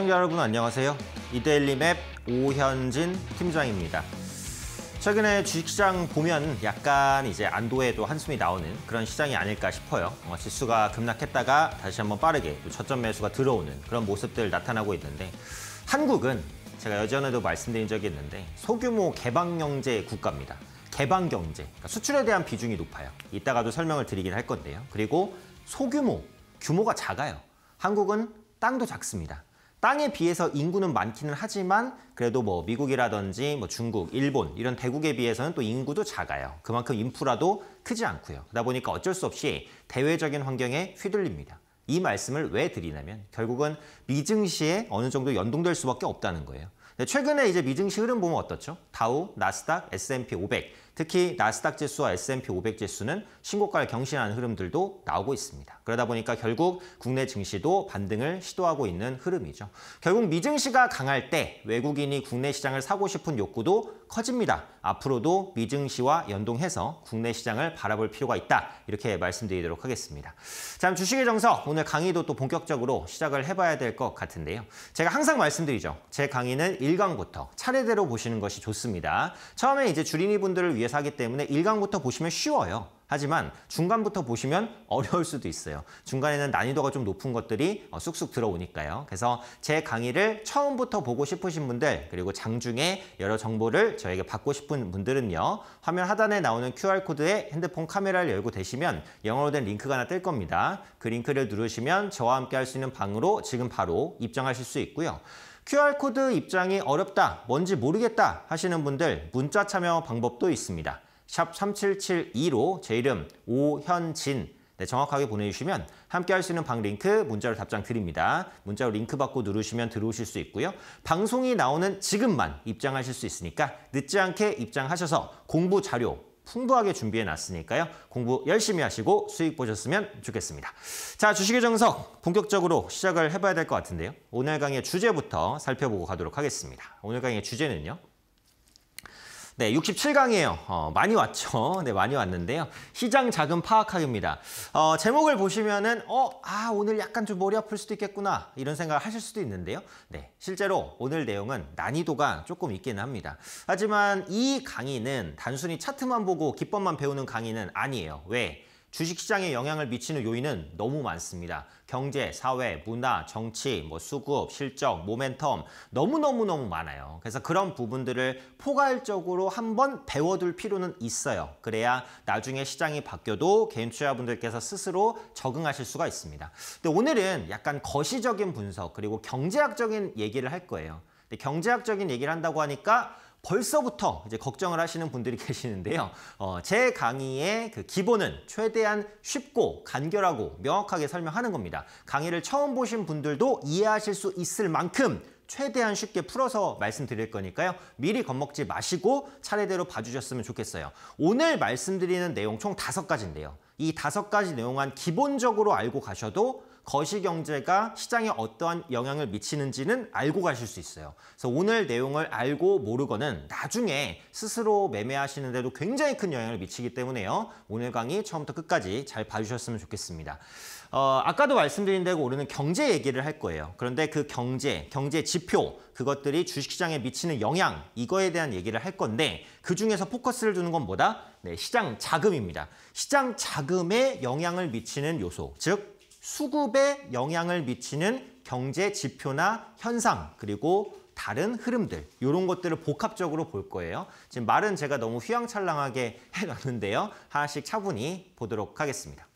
시청자 여러분 안녕하세요. 이데일리 맵 오현진 팀장입니다. 최근에 주식시장 보면 약간 이제 안도에도 한숨이 나오는 그런 시장이 아닐까 싶어요. 어, 지수가 급락했다가 다시 한번 빠르게 저점 매수가 들어오는 그런 모습들 나타나고 있는데 한국은 제가 여전에도 말씀드린 적이 있는데 소규모 개방경제 국가입니다. 개방경제, 그러니까 수출에 대한 비중이 높아요. 이따가도 설명을 드리긴 할 건데요. 그리고 소규모, 규모가 작아요. 한국은 땅도 작습니다. 땅에 비해서 인구는 많기는 하지만 그래도 뭐 미국이라든지 뭐 중국, 일본 이런 대국에 비해서는 또 인구도 작아요. 그만큼 인프라도 크지 않고요. 그러다 보니까 어쩔 수 없이 대외적인 환경에 휘둘립니다. 이 말씀을 왜 드리냐면 결국은 미증시에 어느 정도 연동될 수밖에 없다는 거예요. 최근에 이제 미증시 흐름 보면 어떻죠? 다우, 나스닥, S&P 500 특히 나스닥 지수와 S&P 500 지수는 신고가를 경신하는 흐름들도 나오고 있습니다. 그러다 보니까 결국 국내 증시도 반등을 시도하고 있는 흐름이죠. 결국 미증시가 강할 때 외국인이 국내 시장을 사고 싶은 욕구도 커집니다. 앞으로도 미증시와 연동해서 국내 시장을 바라볼 필요가 있다. 이렇게 말씀드리도록 하겠습니다. 자, 주식의 정석 오늘 강의도 또 본격적으로 시작을 해봐야 될 것 같은데요. 제가 항상 말씀드리죠. 제 강의는 1강부터 차례대로 보시는 것이 좋습니다. 처음에 이제 주린이분들을 위해 예사기 때문에 1강부터 보시면 쉬워요. 하지만 중간부터 보시면 어려울 수도 있어요. 중간에는 난이도가 좀 높은 것들이 어, 쑥쑥 들어오니까요. 그래서 제 강의를 처음부터 보고 싶으신 분들 그리고 장중에 여러 정보를 저에게 받고 싶은 분들은요. 화면 하단에 나오는 QR코드에 핸드폰 카메라를 열고 되시면 영어로 된 링크가 하나 뜰 겁니다. 그 링크를 누르시면 저와 함께 할 수 있는 방으로 지금 바로 입장하실 수 있고요. QR코드 입장이 어렵다, 뭔지 모르겠다 하시는 분들 문자 참여 방법도 있습니다. 샵 3772로 제 이름 오현진 네, 정확하게 보내주시면 함께 할 수 있는 방 링크 문자로 답장 드립니다. 문자로 링크 받고 누르시면 들어오실 수 있고요. 방송이 나오는 지금만 입장하실 수 있으니까 늦지 않게 입장하셔서 공부 자료 풍부하게 준비해 놨으니까요. 공부 열심히 하시고 수익 보셨으면 좋겠습니다. 자, 주식의 정석 본격적으로 시작을 해봐야 될 것 같은데요. 오늘 강의 주제부터 살펴보고 가도록 하겠습니다. 오늘 강의 주제는요. 네, 67강이에요. 어, 많이 왔죠. 네, 많이 왔는데요. 시장 자금 파악하기입니다. 어, 제목을 보시면은 어, 아, 오늘 약간 좀 머리 아플 수도 있겠구나. 이런 생각을 하실 수도 있는데요. 네, 실제로 오늘 내용은 난이도가 조금 있기는 합니다. 하지만 이 강의는 단순히 차트만 보고 기법만 배우는 강의는 아니에요. 왜? 주식시장에 영향을 미치는 요인은 너무 많습니다. 경제, 사회, 문화, 정치, 뭐 수급, 실적, 모멘텀 너무너무너무 많아요. 그래서 그런 부분들을 포괄적으로 한번 배워둘 필요는 있어요. 그래야 나중에 시장이 바뀌어도 개인 투자분들께서 스스로 적응하실 수가 있습니다. 근데 오늘은 약간 거시적인 분석 그리고 경제학적인 얘기를 할 거예요. 근데 경제학적인 얘기를 한다고 하니까 벌써부터 이제 걱정을 하시는 분들이 계시는데요. 어, 제 강의의 그 기본은 최대한 쉽고 간결하고 명확하게 설명하는 겁니다. 강의를 처음 보신 분들도 이해하실 수 있을 만큼 최대한 쉽게 풀어서 말씀드릴 거니까요. 미리 겁먹지 마시고 차례대로 봐주셨으면 좋겠어요. 오늘 말씀드리는 내용 총 다섯 가지인데요. 이 다섯 가지 내용은 기본적으로 알고 가셔도 거시경제가 시장에 어떠한 영향을 미치는지는 알고 가실 수 있어요. 그래서 오늘 내용을 알고 모르거는 나중에 스스로 매매하시는 데도 굉장히 큰 영향을 미치기 때문에요. 오늘 강의 처음부터 끝까지 잘 봐주셨으면 좋겠습니다. 어, 아까도 말씀드린 대로 우리는 경제 얘기를 할 거예요. 그런데 그 경제, 경제 지표, 그것들이 주식시장에 미치는 영향, 이거에 대한 얘기를 할 건데 그중에서 포커스를 두는 건 뭐다? 네, 시장 자금입니다. 시장 자금에 영향을 미치는 요소, 즉 수급에 영향을 미치는 경제 지표나 현상 그리고 다른 흐름들 이런 것들을 복합적으로 볼 거예요. 지금 말은 제가 너무 휘황찬란하게 해놨는데요. 하나씩 차분히 보도록 하겠습니다.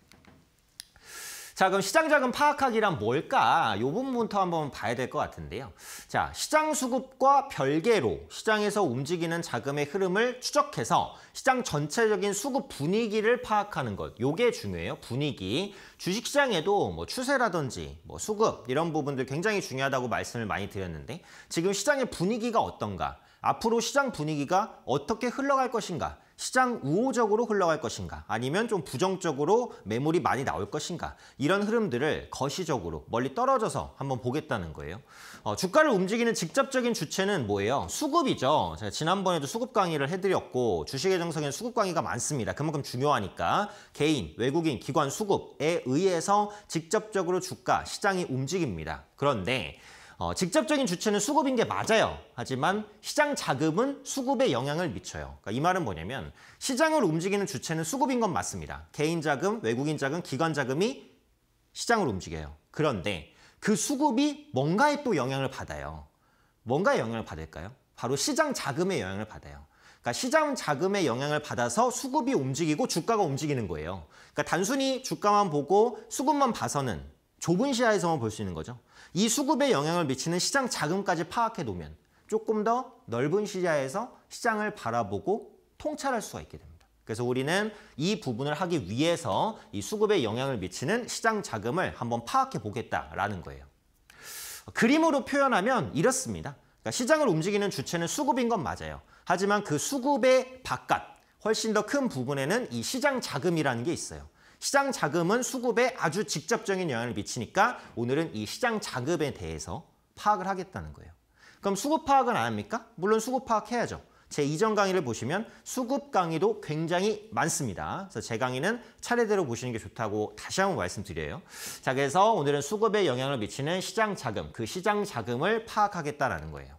자, 그럼 시장 자금 파악하기란 뭘까? 요 부분부터 한번 봐야 될 것 같은데요. 자, 시장 수급과 별개로 시장에서 움직이는 자금의 흐름을 추적해서 시장 전체적인 수급 분위기를 파악하는 것. 요게 중요해요. 분위기. 주식시장에도 뭐 추세라든지 뭐 수급 이런 부분들 굉장히 중요하다고 말씀을 많이 드렸는데 지금 시장의 분위기가 어떤가? 앞으로 시장 분위기가 어떻게 흘러갈 것인가? 시장 우호적으로 흘러갈 것인가 아니면 좀 부정적으로 매물이 많이 나올 것인가 이런 흐름들을 거시적으로 멀리 떨어져서 한번 보겠다는 거예요. 어, 주가를 움직이는 직접적인 주체는 뭐예요? 수급이죠. 제가 지난번에도 수급 강의를 해드렸고 주식의 정성에는 수급 강의가 많습니다. 그만큼 중요하니까 개인, 외국인, 기관 수급에 의해서 직접적으로 주가, 시장이 움직입니다. 그런데 어, 직접적인 주체는 수급인 게 맞아요. 하지만 시장 자금은 수급에 영향을 미쳐요. 그러니까 이 말은 뭐냐면 시장을 움직이는 주체는 수급인 건 맞습니다. 개인 자금, 외국인 자금, 기관 자금이 시장을 움직여요. 그런데 그 수급이 뭔가에 또 영향을 받아요. 뭔가에 영향을 받을까요? 바로 시장 자금의 영향을 받아요. 그러니까 시장 자금의 영향을 받아서 수급이 움직이고 주가가 움직이는 거예요. 그러니까 단순히 주가만 보고 수급만 봐서는 좁은 시야에서만 볼 수 있는 거죠. 이 수급에 영향을 미치는 시장 자금까지 파악해 놓으면 조금 더 넓은 시야에서 시장을 바라보고 통찰할 수가 있게 됩니다. 그래서 우리는 이 부분을 하기 위해서 이 수급에 영향을 미치는 시장 자금을 한번 파악해 보겠다라는 거예요. 그림으로 표현하면 이렇습니다. 그러니까 시장을 움직이는 주체는 수급인 건 맞아요. 하지만 그 수급의 바깥, 훨씬 더 큰 부분에는 이 시장 자금이라는 게 있어요. 시장 자금은 수급에 아주 직접적인 영향을 미치니까 오늘은 이 시장 자금에 대해서 파악을 하겠다는 거예요. 그럼 수급 파악은 안 합니까? 물론 수급 파악해야죠. 제 이전 강의를 보시면 수급 강의도 굉장히 많습니다. 그래서 제 강의는 차례대로 보시는 게 좋다고 다시 한번 말씀드려요. 자, 그래서 오늘은 수급에 영향을 미치는 시장 자금, 그 시장 자금을 파악하겠다라는 거예요.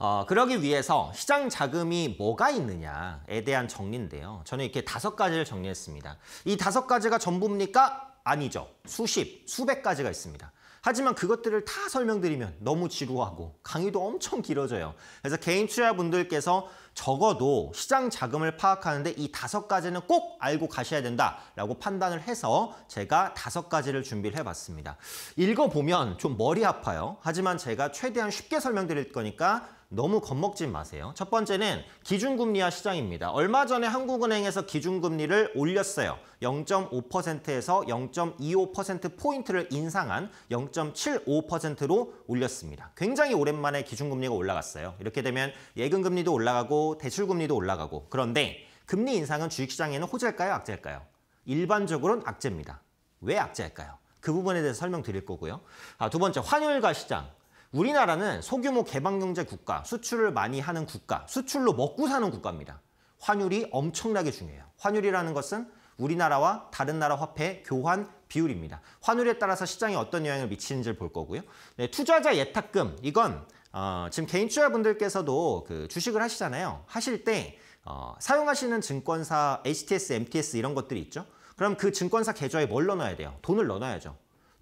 어, 그러기 위해서 시장 자금이 뭐가 있느냐에 대한 정리인데요. 저는 이렇게 다섯 가지를 정리했습니다. 이 다섯 가지가 전부입니까? 아니죠. 수십, 수백 가지가 있습니다. 하지만 그것들을 다 설명드리면 너무 지루하고 강의도 엄청 길어져요. 그래서 개인 투자분들께서 적어도 시장 자금을 파악하는데 이 다섯 가지는 꼭 알고 가셔야 된다라고 판단을 해서 제가 다섯 가지를 준비를 해봤습니다. 읽어보면 좀 머리 아파요. 하지만 제가 최대한 쉽게 설명드릴 거니까 너무 겁먹지 마세요. 첫 번째는 기준금리와 시장입니다. 얼마 전에 한국은행에서 기준금리를 올렸어요. 0.5%에서 0.25%포인트를 인상한 0.75%로 올렸습니다. 굉장히 오랜만에 기준금리가 올라갔어요. 이렇게 되면 예금금리도 올라가고 대출금리도 올라가고 그런데 금리 인상은 주식시장에는 호재일까요? 악재일까요? 일반적으로는 악재입니다. 왜 악재일까요? 그 부분에 대해서 설명드릴 거고요. 아, 두 번째 환율과 시장. 우리나라는 소규모 개방경제 국가, 수출을 많이 하는 국가, 수출로 먹고 사는 국가입니다. 환율이 엄청나게 중요해요. 환율이라는 것은 우리나라와 다른 나라 화폐 교환 비율입니다. 환율에 따라서 시장에 어떤 영향을 미치는지를 볼 거고요. 네, 투자자 예탁금 이건 어, 지금 개인 투자분들께서도 그 주식을 하시잖아요. 하실 때 어, 사용하시는 증권사 HTS, MTS 이런 것들이 있죠. 그럼 그 증권사 계좌에 뭘 넣어놔야 돼요? 돈을 넣어놔야죠.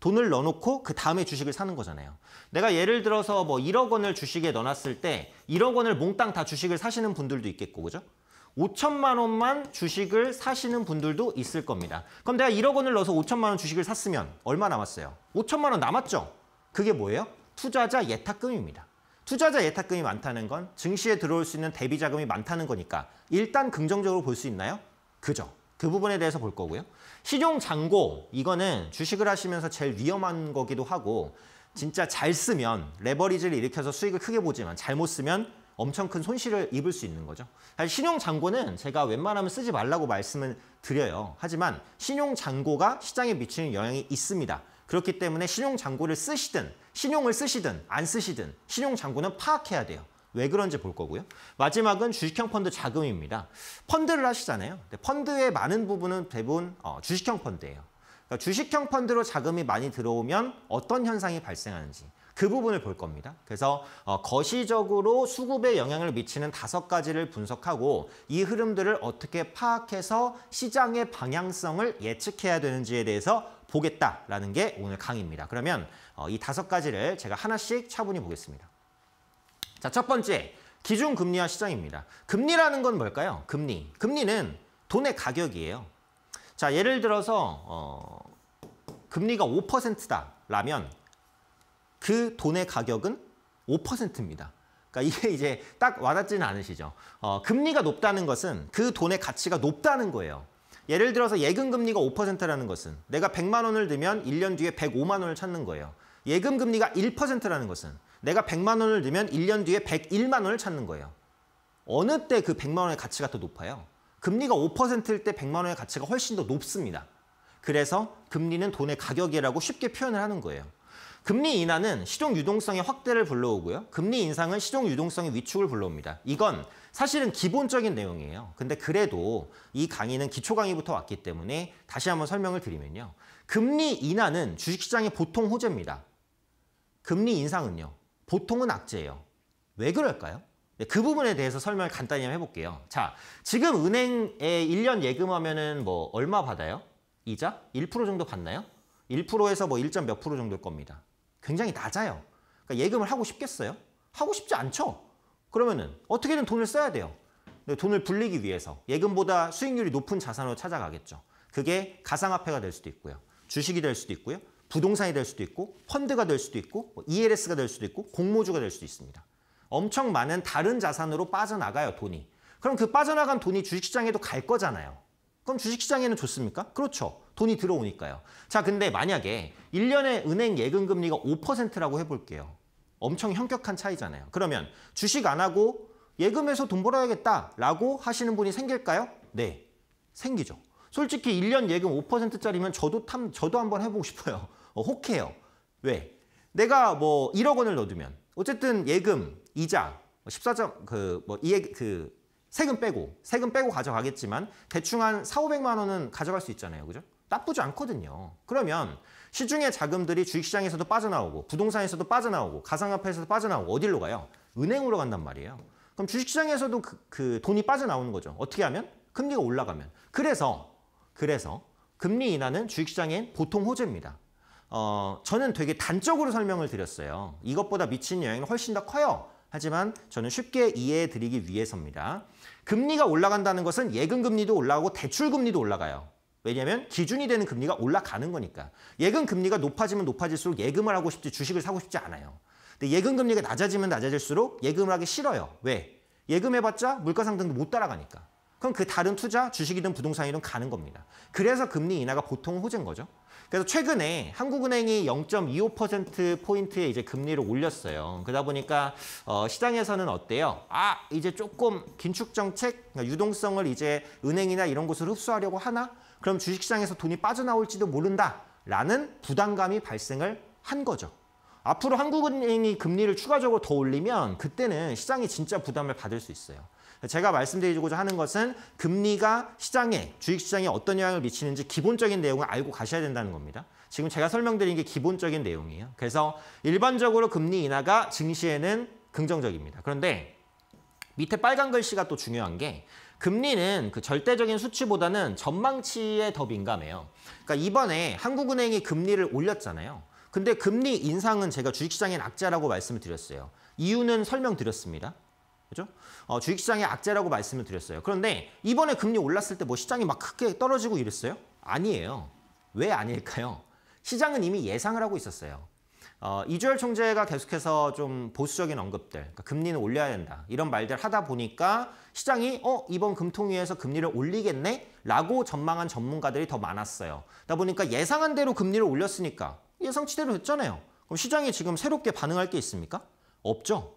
돈을 넣어놓고 그 다음에 주식을 사는 거잖아요. 내가 예를 들어서 뭐 1억 원을 주식에 넣어놨을 때 1억 원을 몽땅 다 주식을 사시는 분들도 있겠고 그죠? 5천만 원만 주식을 사시는 분들도 있을 겁니다. 그럼 내가 1억 원을 넣어서 5천만 원 주식을 샀으면 얼마 남았어요? 5천만 원 남았죠? 그게 뭐예요? 투자자 예탁금입니다. 투자자 예탁금이 많다는 건 증시에 들어올 수 있는 대비 자금이 많다는 거니까 일단 긍정적으로 볼 수 있나요? 그죠. 그 부분에 대해서 볼 거고요. 신용 잔고 이거는 주식을 하시면서 제일 위험한 거기도 하고 진짜 잘 쓰면 레버리지를 일으켜서 수익을 크게 보지만 잘못 쓰면 엄청 큰 손실을 입을 수 있는 거죠. 사실 신용잔고는 제가 웬만하면 쓰지 말라고 말씀을 드려요. 하지만 신용잔고가 시장에 미치는 영향이 있습니다. 그렇기 때문에 신용잔고를 쓰시든 신용을 쓰시든 안 쓰시든 신용잔고는 파악해야 돼요. 왜 그런지 볼 거고요. 마지막은 주식형 펀드 자금입니다. 펀드를 하시잖아요. 펀드의 많은 부분은 대부분 어, 주식형 펀드예요. 그러니까 주식형 펀드로 자금이 많이 들어오면 어떤 현상이 발생하는지 그 부분을 볼 겁니다. 그래서 어, 거시적으로 수급에 영향을 미치는 다섯 가지를 분석하고 이 흐름들을 어떻게 파악해서 시장의 방향성을 예측해야 되는지에 대해서 보겠다라는 게 오늘 강의입니다. 그러면 어, 이 다섯 가지를 제가 하나씩 차분히 보겠습니다. 자, 첫 번째, 기준금리와 시장입니다. 금리라는 건 뭘까요? 금리. 금리는 돈의 가격이에요. 자, 예를 들어서 어, 금리가 5%다 라면 그 돈의 가격은 5%입니다. 그러니까 이게 이제 딱 와닿지는 않으시죠. 어, 금리가 높다는 것은 그 돈의 가치가 높다는 거예요. 예를 들어서 예금 금리가 5%라는 것은 내가 100만 원을 들면 1년 뒤에 105만 원을 찾는 거예요. 예금 금리가 1%라는 것은 내가 100만 원을 넣으면 1년 뒤에 101만 원을 찾는 거예요. 어느 때 그 100만 원의 가치가 더 높아요? 금리가 5%일 때 100만 원의 가치가 훨씬 더 높습니다. 그래서 금리는 돈의 가격이라고 쉽게 표현을 하는 거예요. 금리 인하는 시종 유동성의 확대를 불러오고요. 금리 인상은 시종 유동성의 위축을 불러옵니다. 이건 사실은 기본적인 내용이에요. 근데 그래도 이 강의는 기초 강의부터 왔기 때문에 다시 한번 설명을 드리면요. 금리 인하는 주식시장의 보통 호재입니다. 금리 인상은요. 보통은 악재예요. 왜 그럴까요? 네, 그 부분에 대해서 설명을 간단히 해볼게요. 자, 지금 은행에 1년 예금하면은 뭐 얼마 받아요? 이자? 1% 정도 받나요? 1%에서 뭐 1. 몇 프로 정도일 겁니다. 굉장히 낮아요. 그러니까 예금을 하고 싶겠어요? 하고 싶지 않죠? 그러면은 어떻게든 돈을 써야 돼요. 네, 돈을 불리기 위해서 예금보다 수익률이 높은 자산으로 찾아가겠죠. 그게 가상화폐가 될 수도 있고요. 주식이 될 수도 있고요. 부동산이 될 수도 있고 펀드가 될 수도 있고 뭐 ELS가 될 수도 있고 공모주가 될 수도 있습니다. 엄청 많은 다른 자산으로 빠져나가요 돈이. 그럼 그 빠져나간 돈이 주식시장에도 갈 거잖아요. 그럼 주식시장에는 좋습니까? 그렇죠. 돈이 들어오니까요. 자 근데 만약에 1년에 은행 예금금리가 5%라고 해볼게요. 엄청 현격한 차이잖아요. 그러면 주식 안 하고 예금에서 돈 벌어야겠다라고 하시는 분이 생길까요? 네, 생기죠. 솔직히 1년 예금 5%짜리면 저도 탐, 저도 한번 해보고 싶어요. 어, 혹해요. 왜? 내가 뭐 1억 원을 넣어두면 어쨌든 예금, 이자, 14점 뭐 그뭐 이액 그 세금 빼고 세금 빼고 가져가겠지만 대충 한 4, 500만 원은 가져갈 수 있잖아요. 그죠? 나쁘지 않거든요. 그러면 시중의 자금들이 주식시장에서도 빠져나오고 부동산에서도 빠져나오고 가상화폐에서도 빠져나오고 어디로 가요? 은행으로 간단 말이에요. 그럼 주식시장에서도 그, 그 돈이 빠져나오는 거죠. 어떻게 하면? 금리가 올라가면. 그래서 그래서 금리 인하는 주식시장엔 보통 호재입니다. 어, 저는 되게 단적으로 설명을 드렸어요. 이것보다 미친 영향은 훨씬 더 커요. 하지만 저는 쉽게 이해해 드리기 위해서입니다. 금리가 올라간다는 것은 예금금리도 올라가고 대출금리도 올라가요. 왜냐하면 기준이 되는 금리가 올라가는 거니까. 예금금리가 높아지면 높아질수록 예금을 하고 싶지 주식을 사고 싶지 않아요. 근데 예금금리가 낮아지면 낮아질수록 예금을 하기 싫어요. 왜? 예금해봤자 물가상승도 못 따라가니까. 그럼 그 다른 투자, 주식이든 부동산이든 가는 겁니다. 그래서 금리 인하가 보통 호재인 거죠. 그래서 최근에 한국은행이 0.25%포인트의 이제 금리를 올렸어요. 그러다 보니까 어, 시장에서는 어때요? 아, 이제 조금 긴축정책, 유동성을 이제 은행이나 이런 곳을 흡수하려고 하나? 그럼 주식시장에서 돈이 빠져나올지도 모른다. 라는 부담감이 발생을 한 거죠. 앞으로 한국은행이 금리를 추가적으로 더 올리면 그때는 시장이 진짜 부담을 받을 수 있어요. 제가 말씀드리고자 하는 것은 금리가 시장에 주식 시장에 어떤 영향을 미치는지 기본적인 내용을 알고 가셔야 된다는 겁니다. 지금 제가 설명드린 게 기본적인 내용이에요. 그래서 일반적으로 금리 인하가 증시에는 긍정적입니다. 그런데 밑에 빨간 글씨가 또 중요한 게 금리는 그 절대적인 수치보다는 전망치에 더 민감해요. 그러니까 이번에 한국은행이 금리를 올렸잖아요. 근데 금리 인상은 제가 주식시장의 악재라고 말씀을 드렸어요. 이유는 설명드렸습니다. 그죠? 어, 주식시장의 악재라고 말씀을 드렸어요. 그런데 이번에 금리 올랐을 때 뭐 시장이 막 크게 떨어지고 이랬어요? 아니에요. 왜 아닐까요? 시장은 이미 예상을 하고 있었어요. 어, 이주열 총재가 계속해서 좀 보수적인 언급들, 그러니까 금리는 올려야 된다 이런 말들 하다 보니까 시장이 어 이번 금통위에서 금리를 올리겠네 라고 전망한 전문가들이 더 많았어요. 그러다 보니까 예상한 대로 금리를 올렸으니까 예상치대로 했잖아요. 그럼 시장이 지금 새롭게 반응할 게 있습니까? 없죠.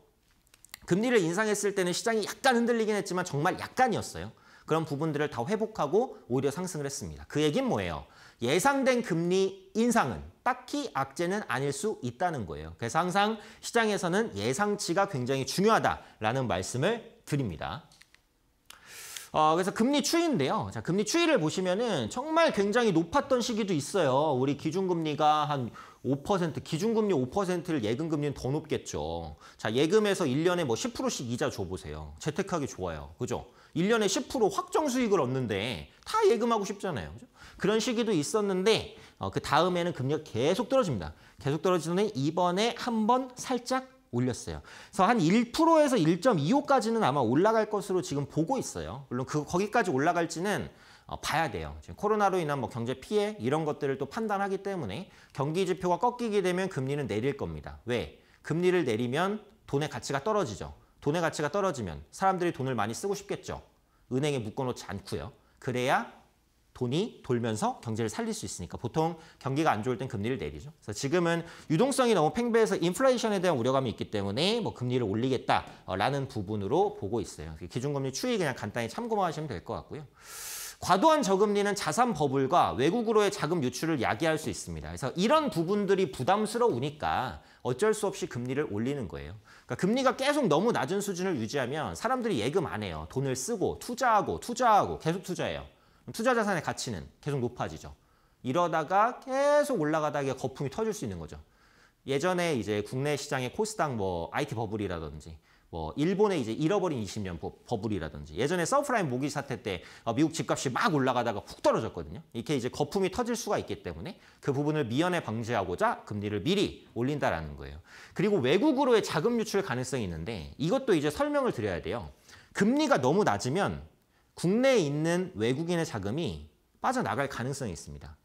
금리를 인상했을 때는 시장이 약간 흔들리긴 했지만 정말 약간이었어요. 그런 부분들을 다 회복하고 오히려 상승을 했습니다. 그 얘긴 뭐예요? 예상된 금리 인상은 딱히 악재는 아닐 수 있다는 거예요. 그래서 항상 시장에서는 예상치가 굉장히 중요하다라는 말씀을 드립니다. 어, 그래서 금리 추이인데요. 자, 금리 추이를 보시면은 정말 굉장히 높았던 시기도 있어요. 우리 기준금리가 한5% 기준금리 5%를 예금금리는 더 높겠죠. 자 예금에서 1년에 뭐 10%씩 이자 줘보세요. 재테크하기 좋아요. 그죠? 1년에 10% 확정 수익을 얻는데 다 예금하고 싶잖아요. 그죠? 그런 시기도 있었는데 어, 그 다음에는 금리가 계속 떨어집니다. 계속 떨어지는데 이번에 한번 살짝 올렸어요. 그래서 한 1%에서 1.25까지는 아마 올라갈 것으로 지금 보고 있어요. 물론 그 거기까지 올라갈지는 어, 봐야 돼요. 지금 코로나로 인한 뭐 경제 피해 이런 것들을 또 판단하기 때문에 경기 지표가 꺾이게 되면 금리는 내릴 겁니다. 왜? 금리를 내리면 돈의 가치가 떨어지죠. 돈의 가치가 떨어지면 사람들이 돈을 많이 쓰고 싶겠죠. 은행에 묶어놓지 않고요. 그래야 돈이 돌면서 경제를 살릴 수 있으니까 보통 경기가 안 좋을 땐 금리를 내리죠. 그래서 지금은 유동성이 너무 팽배해서 인플레이션에 대한 우려감이 있기 때문에 뭐 금리를 올리겠다라는 부분으로 보고 있어요. 기준금리 추이 그냥 간단히 참고만 하시면 될 것 같고요. 과도한 저금리는 자산 버블과 외국으로의 자금 유출을 야기할 수 있습니다. 그래서 이런 부분들이 부담스러우니까 어쩔 수 없이 금리를 올리는 거예요. 그러니까 금리가 계속 너무 낮은 수준을 유지하면 사람들이 예금 안 해요. 돈을 쓰고 투자하고 투자하고 계속 투자해요. 투자 자산의 가치는 계속 높아지죠. 이러다가 계속 올라가다가 거품이 터질 수 있는 거죠. 예전에 이제 국내 시장의 코스닥 뭐 IT 버블이라든지 뭐 일본의 이제 잃어버린 20년 버블이라든지 예전에 서프라임 모기 사태 때 어, 미국 집값이 막 올라가다가 훅 떨어졌거든요. 이렇게 이제 거품이 터질 수가 있기 때문에 그 부분을 미연에 방지하고자 금리를 미리 올린다라는 거예요. 그리고 외국으로의 자금 유출 가능성이 있는데 이것도 이제 설명을 드려야 돼요. 금리가 너무 낮으면 국내에 있는 외국인의 자금이 빠져나갈 가능성이 있습니다.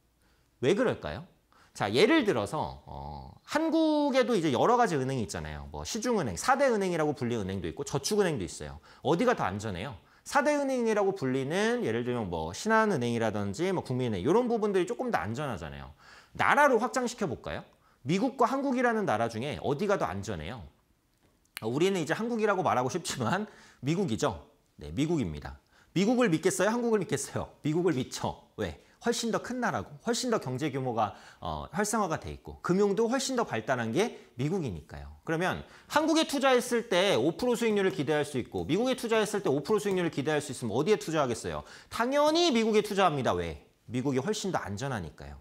왜 그럴까요? 자, 예를 들어서 어, 한국에도 이제 여러 가지 은행이 있잖아요. 뭐 시중은행, 사대 은행이라고 불리는 은행도 있고 저축은행도 있어요. 어디가 더 안전해요? 사대 은행이라고 불리는 예를 들면 뭐 신한은행이라든지 뭐 국민은행 이런 부분들이 조금 더 안전하잖아요. 나라로 확장시켜 볼까요? 미국과 한국이라는 나라 중에 어디가 더 안전해요? 어, 우리는 이제 한국이라고 말하고 싶지만 미국이죠. 네, 미국입니다. 미국을 믿겠어요? 한국을 믿겠어요? 미국을 믿죠. 왜? 훨씬 더 큰 나라고 훨씬 더 경제 규모가 어, 활성화가 돼 있고 금융도 훨씬 더 발달한 게 미국이니까요. 그러면 한국에 투자했을 때 5% 수익률을 기대할 수 있고 미국에 투자했을 때 5% 수익률을 기대할 수 있으면 어디에 투자하겠어요? 당연히 미국에 투자합니다. 왜? 미국이 훨씬 더 안전하니까요.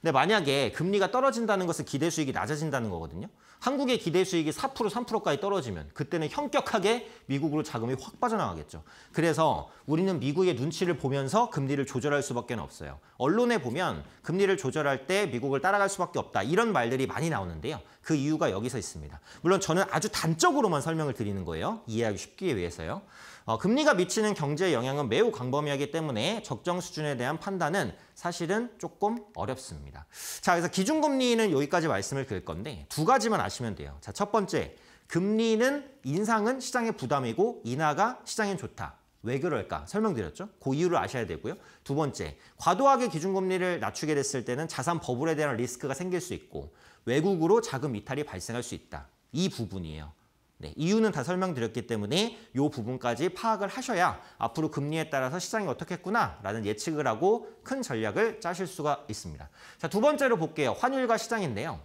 근데 만약에 금리가 떨어진다는 것은 기대 수익이 낮아진다는 거거든요. 한국의 기대 수익이 4% 3%까지 떨어지면 그때는 현격하게 미국으로 자금이 확 빠져나가겠죠. 그래서 우리는 미국의 눈치를 보면서 금리를 조절할 수밖에 없어요. 언론에 보면 금리를 조절할 때 미국을 따라갈 수밖에 없다. 이런 말들이 많이 나오는데요. 그 이유가 여기서 있습니다. 물론 저는 아주 단적으로만 설명을 드리는 거예요. 이해하기 쉽기 위해서요. 어, 금리가 미치는 경제에 영향은 매우 광범위하기 때문에 적정 수준에 대한 판단은 사실은 조금 어렵습니다. 자, 그래서 기준금리는 여기까지 말씀을 드릴 건데 두 가지만 아시면 돼요. 자, 첫 번째, 금리는 인상은 시장의 부담이고 인하가 시장엔 좋다. 왜 그럴까? 설명드렸죠? 그 이유를 아셔야 되고요. 두 번째, 과도하게 기준금리를 낮추게 됐을 때는 자산 버블에 대한 리스크가 생길 수 있고 외국으로 자금 이탈이 발생할 수 있다. 이 부분이에요. 네, 이유는 다 설명드렸기 때문에 이 부분까지 파악을 하셔야 앞으로 금리에 따라서 시장이 어떻겠구나라는 예측을 하고 큰 전략을 짜실 수가 있습니다. 자, 두 번째로 볼게요. 환율과 시장인데요.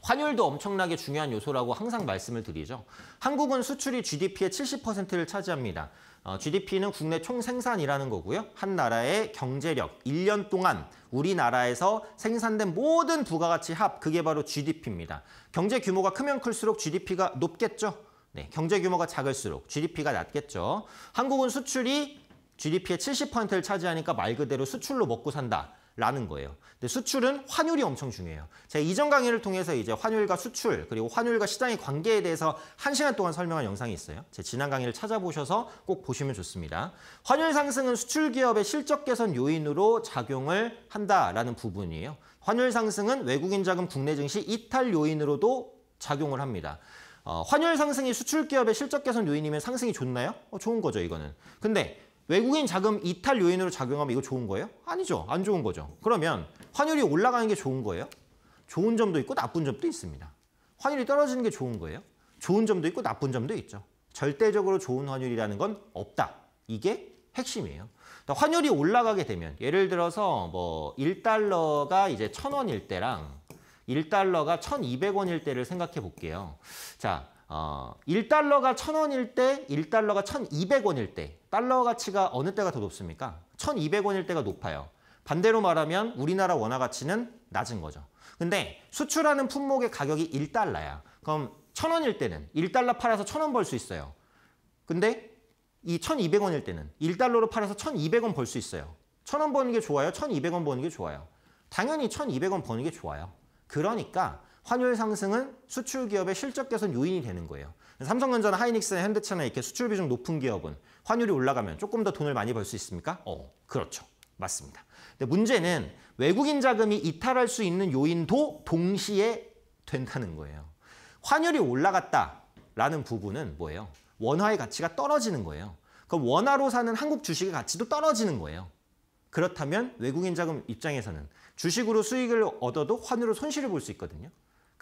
환율도 엄청나게 중요한 요소라고 항상 말씀을 드리죠. 한국은 수출이 GDP의 70%를 차지합니다. 어, GDP는 국내 총생산이라는 거고요. 한 나라의 경제력, 1년 동안 우리나라에서 생산된 모든 부가가치 합, 그게 바로 GDP입니다. 경제 규모가 크면 클수록 GDP가 높겠죠. 네, 경제 규모가 작을수록 GDP가 낮겠죠. 한국은 수출이 GDP의 70%를 차지하니까 말 그대로 수출로 먹고 산다. 라는 거예요. 근데 수출은 환율이 엄청 중요해요. 제가 이전 강의를 통해서 이제 환율과 수출 그리고 환율과 시장의 관계에 대해서 한 시간 동안 설명한 영상이 있어요. 제 지난 강의를 찾아보셔서 꼭 보시면 좋습니다. 환율 상승은 수출 기업의 실적 개선 요인으로 작용을 한다라는 부분이에요. 환율 상승은 외국인 자금 국내 증시 이탈 요인으로도 작용을 합니다. 어, 환율 상승이 수출 기업의 실적 개선 요인이면 상승이 좋나요? 어, 좋은 거죠, 이거는. 근데 외국인 자금 이탈 요인으로 작용하면 이거 좋은 거예요? 아니죠. 안 좋은 거죠. 그러면 환율이 올라가는 게 좋은 거예요? 좋은 점도 있고 나쁜 점도 있습니다. 환율이 떨어지는 게 좋은 거예요? 좋은 점도 있고 나쁜 점도 있죠. 절대적으로 좋은 환율이라는 건 없다. 이게 핵심이에요. 그러니까 환율이 올라가게 되면 예를 들어서 뭐 1달러가 이제 1000원일 때랑 1달러가 1200원일 때를 생각해 볼게요. 자, 어, 1달러가 1,000원일 때, 1달러가 1,200원일 때, 달러 가치가 어느 때가 더 높습니까? 1,200원일 때가 높아요. 반대로 말하면 우리나라 원화 가치는 낮은 거죠. 근데 수출하는 품목의 가격이 1달러야. 그럼 1,000원일 때는 1달러 팔아서 1,000원 벌 수 있어요. 근데 이 1,200원일 때는 1달러로 팔아서 1,200원 벌 수 있어요. 1,000원 버는 게 좋아요? 1,200원 버는 게 좋아요? 당연히 1,200원 버는 게 좋아요. 그러니까 환율 상승은 수출 기업의 실적 개선 요인이 되는 거예요. 삼성전자나 하이닉스나 현대차나 이렇게 수출 비중 높은 기업은 환율이 올라가면 조금 더 돈을 많이 벌 수 있습니까? 어, 그렇죠. 맞습니다. 근데 문제는 외국인 자금이 이탈할 수 있는 요인도 동시에 된다는 거예요. 환율이 올라갔다라는 부분은 뭐예요? 원화의 가치가 떨어지는 거예요. 그럼 원화로 사는 한국 주식의 가치도 떨어지는 거예요. 그렇다면 외국인 자금 입장에서는 주식으로 수익을 얻어도 환율로 손실을 볼 수 있거든요.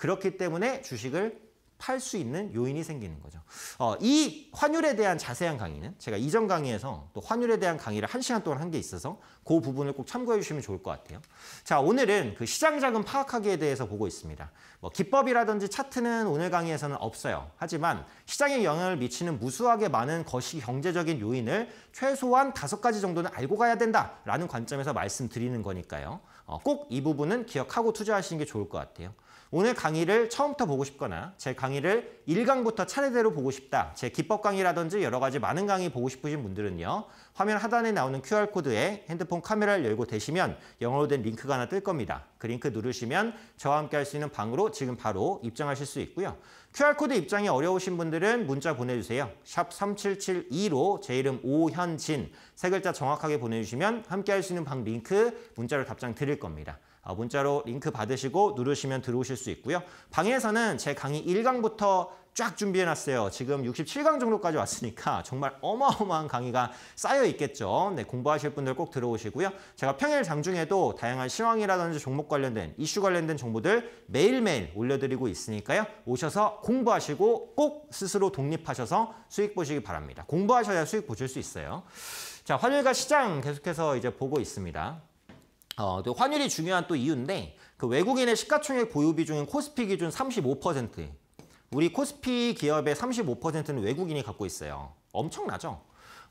그렇기 때문에 주식을 팔 수 있는 요인이 생기는 거죠. 어, 이 환율에 대한 자세한 강의는 제가 이전 강의에서 또 환율에 대한 강의를 한시간 동안 한 게 있어서 그 부분을 꼭 참고해 주시면 좋을 것 같아요. 자, 오늘은 그 시장 자금 파악하기에 대해서 보고 있습니다. 뭐 기법이라든지 차트는 오늘 강의에서는 없어요. 하지만 시장에 영향을 미치는 무수하게 많은 거시 경제적인 요인을 최소한 다섯 가지 정도는 알고 가야 된다라는 관점에서 말씀드리는 거니까요. 어, 꼭 이 부분은 기억하고 투자하시는 게 좋을 것 같아요. 오늘 강의를 처음부터 보고 싶거나 제 강의를 1강부터 차례대로 보고 싶다. 제 기법 강의라든지 여러 가지 많은 강의 보고 싶으신 분들은요. 화면 하단에 나오는 QR코드에 핸드폰 카메라를 열고 대시면 영어로 된 링크가 하나 뜰 겁니다. 그 링크 누르시면 저와 함께 할 수 있는 방으로 지금 바로 입장하실 수 있고요. QR코드 입장이 어려우신 분들은 문자 보내주세요. 샵 3772로 제 이름 오현진 세 글자 정확하게 보내주시면 함께 할 수 있는 방 링크 문자로 답장 드릴 겁니다. 어, 문자로 링크 받으시고 누르시면 들어오실 수 있고요. 방에서는 제 강의 1강부터 쫙 준비해놨어요. 지금 67강 정도까지 왔으니까 정말 어마어마한 강의가 쌓여 있겠죠. 네, 공부하실 분들 꼭 들어오시고요. 제가 평일 장중에도 다양한 시황이라든지 종목 관련된 이슈 관련된 정보들 매일매일 올려드리고 있으니까요. 오셔서 공부하시고 꼭 스스로 독립하셔서 수익 보시기 바랍니다. 공부하셔야 수익 보실 수 있어요. 자, 환율과 시장 계속해서 이제 보고 있습니다. 어, 또 환율이 중요한 또 이유인데 그 외국인의 시가총액 보유 비중인 코스피 기준 35%. 우리 코스피 기업의 35%는 외국인이 갖고 있어요. 엄청나죠?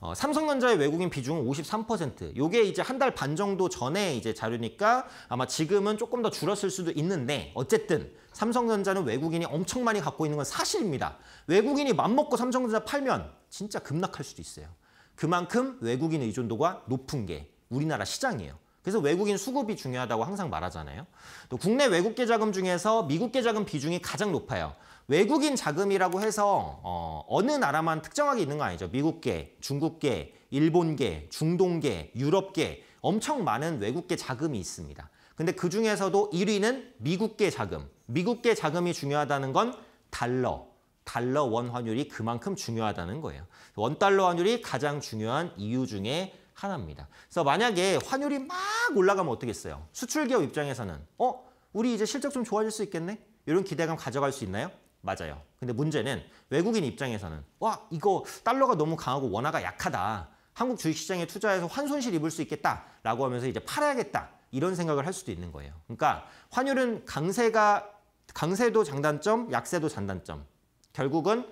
어, 삼성전자의 외국인 비중은 53%. 요게 이제 한 달 반 정도 전에 이제 자료니까 아마 지금은 조금 더 줄었을 수도 있는데 어쨌든 삼성전자는 외국인이 엄청 많이 갖고 있는 건 사실입니다. 외국인이 맘먹고 삼성전자 팔면 진짜 급락할 수도 있어요. 그만큼 외국인 의존도가 높은 게 우리나라 시장이에요. 그래서 외국인 수급이 중요하다고 항상 말하잖아요. 또 국내 외국 계자금 중에서 미국 계자금 비중이 가장 높아요. 외국인 자금이라고 해서 어, 어느 나라만 특정하게 있는 거 아니죠. 미국계, 중국계, 일본계, 중동계, 유럽계 엄청 많은 외국계 자금이 있습니다. 근데 그 중에서도 1위는 미국계 자금. 미국계 자금이 중요하다는 건 달러, 달러 원 환율이 그만큼 중요하다는 거예요. 원 달러 환율이 가장 중요한 이유 중에 하나입니다. 그래서 만약에 환율이 막 올라가면 어떻겠어요? 수출기업 입장에서는 어? 우리 이제 실적 좀 좋아질 수 있겠네? 이런 기대감 가져갈 수 있나요? 맞아요. 근데 문제는 외국인 입장에서는 와 이거 달러가 너무 강하고 원화가 약하다. 한국 주식시장에 투자해서 환손실 입을 수 있겠다라고 하면서 이제 팔아야겠다 이런 생각을 할 수도 있는 거예요. 그러니까 환율은 강세가 강세도 장단점, 약세도 장단점. 결국은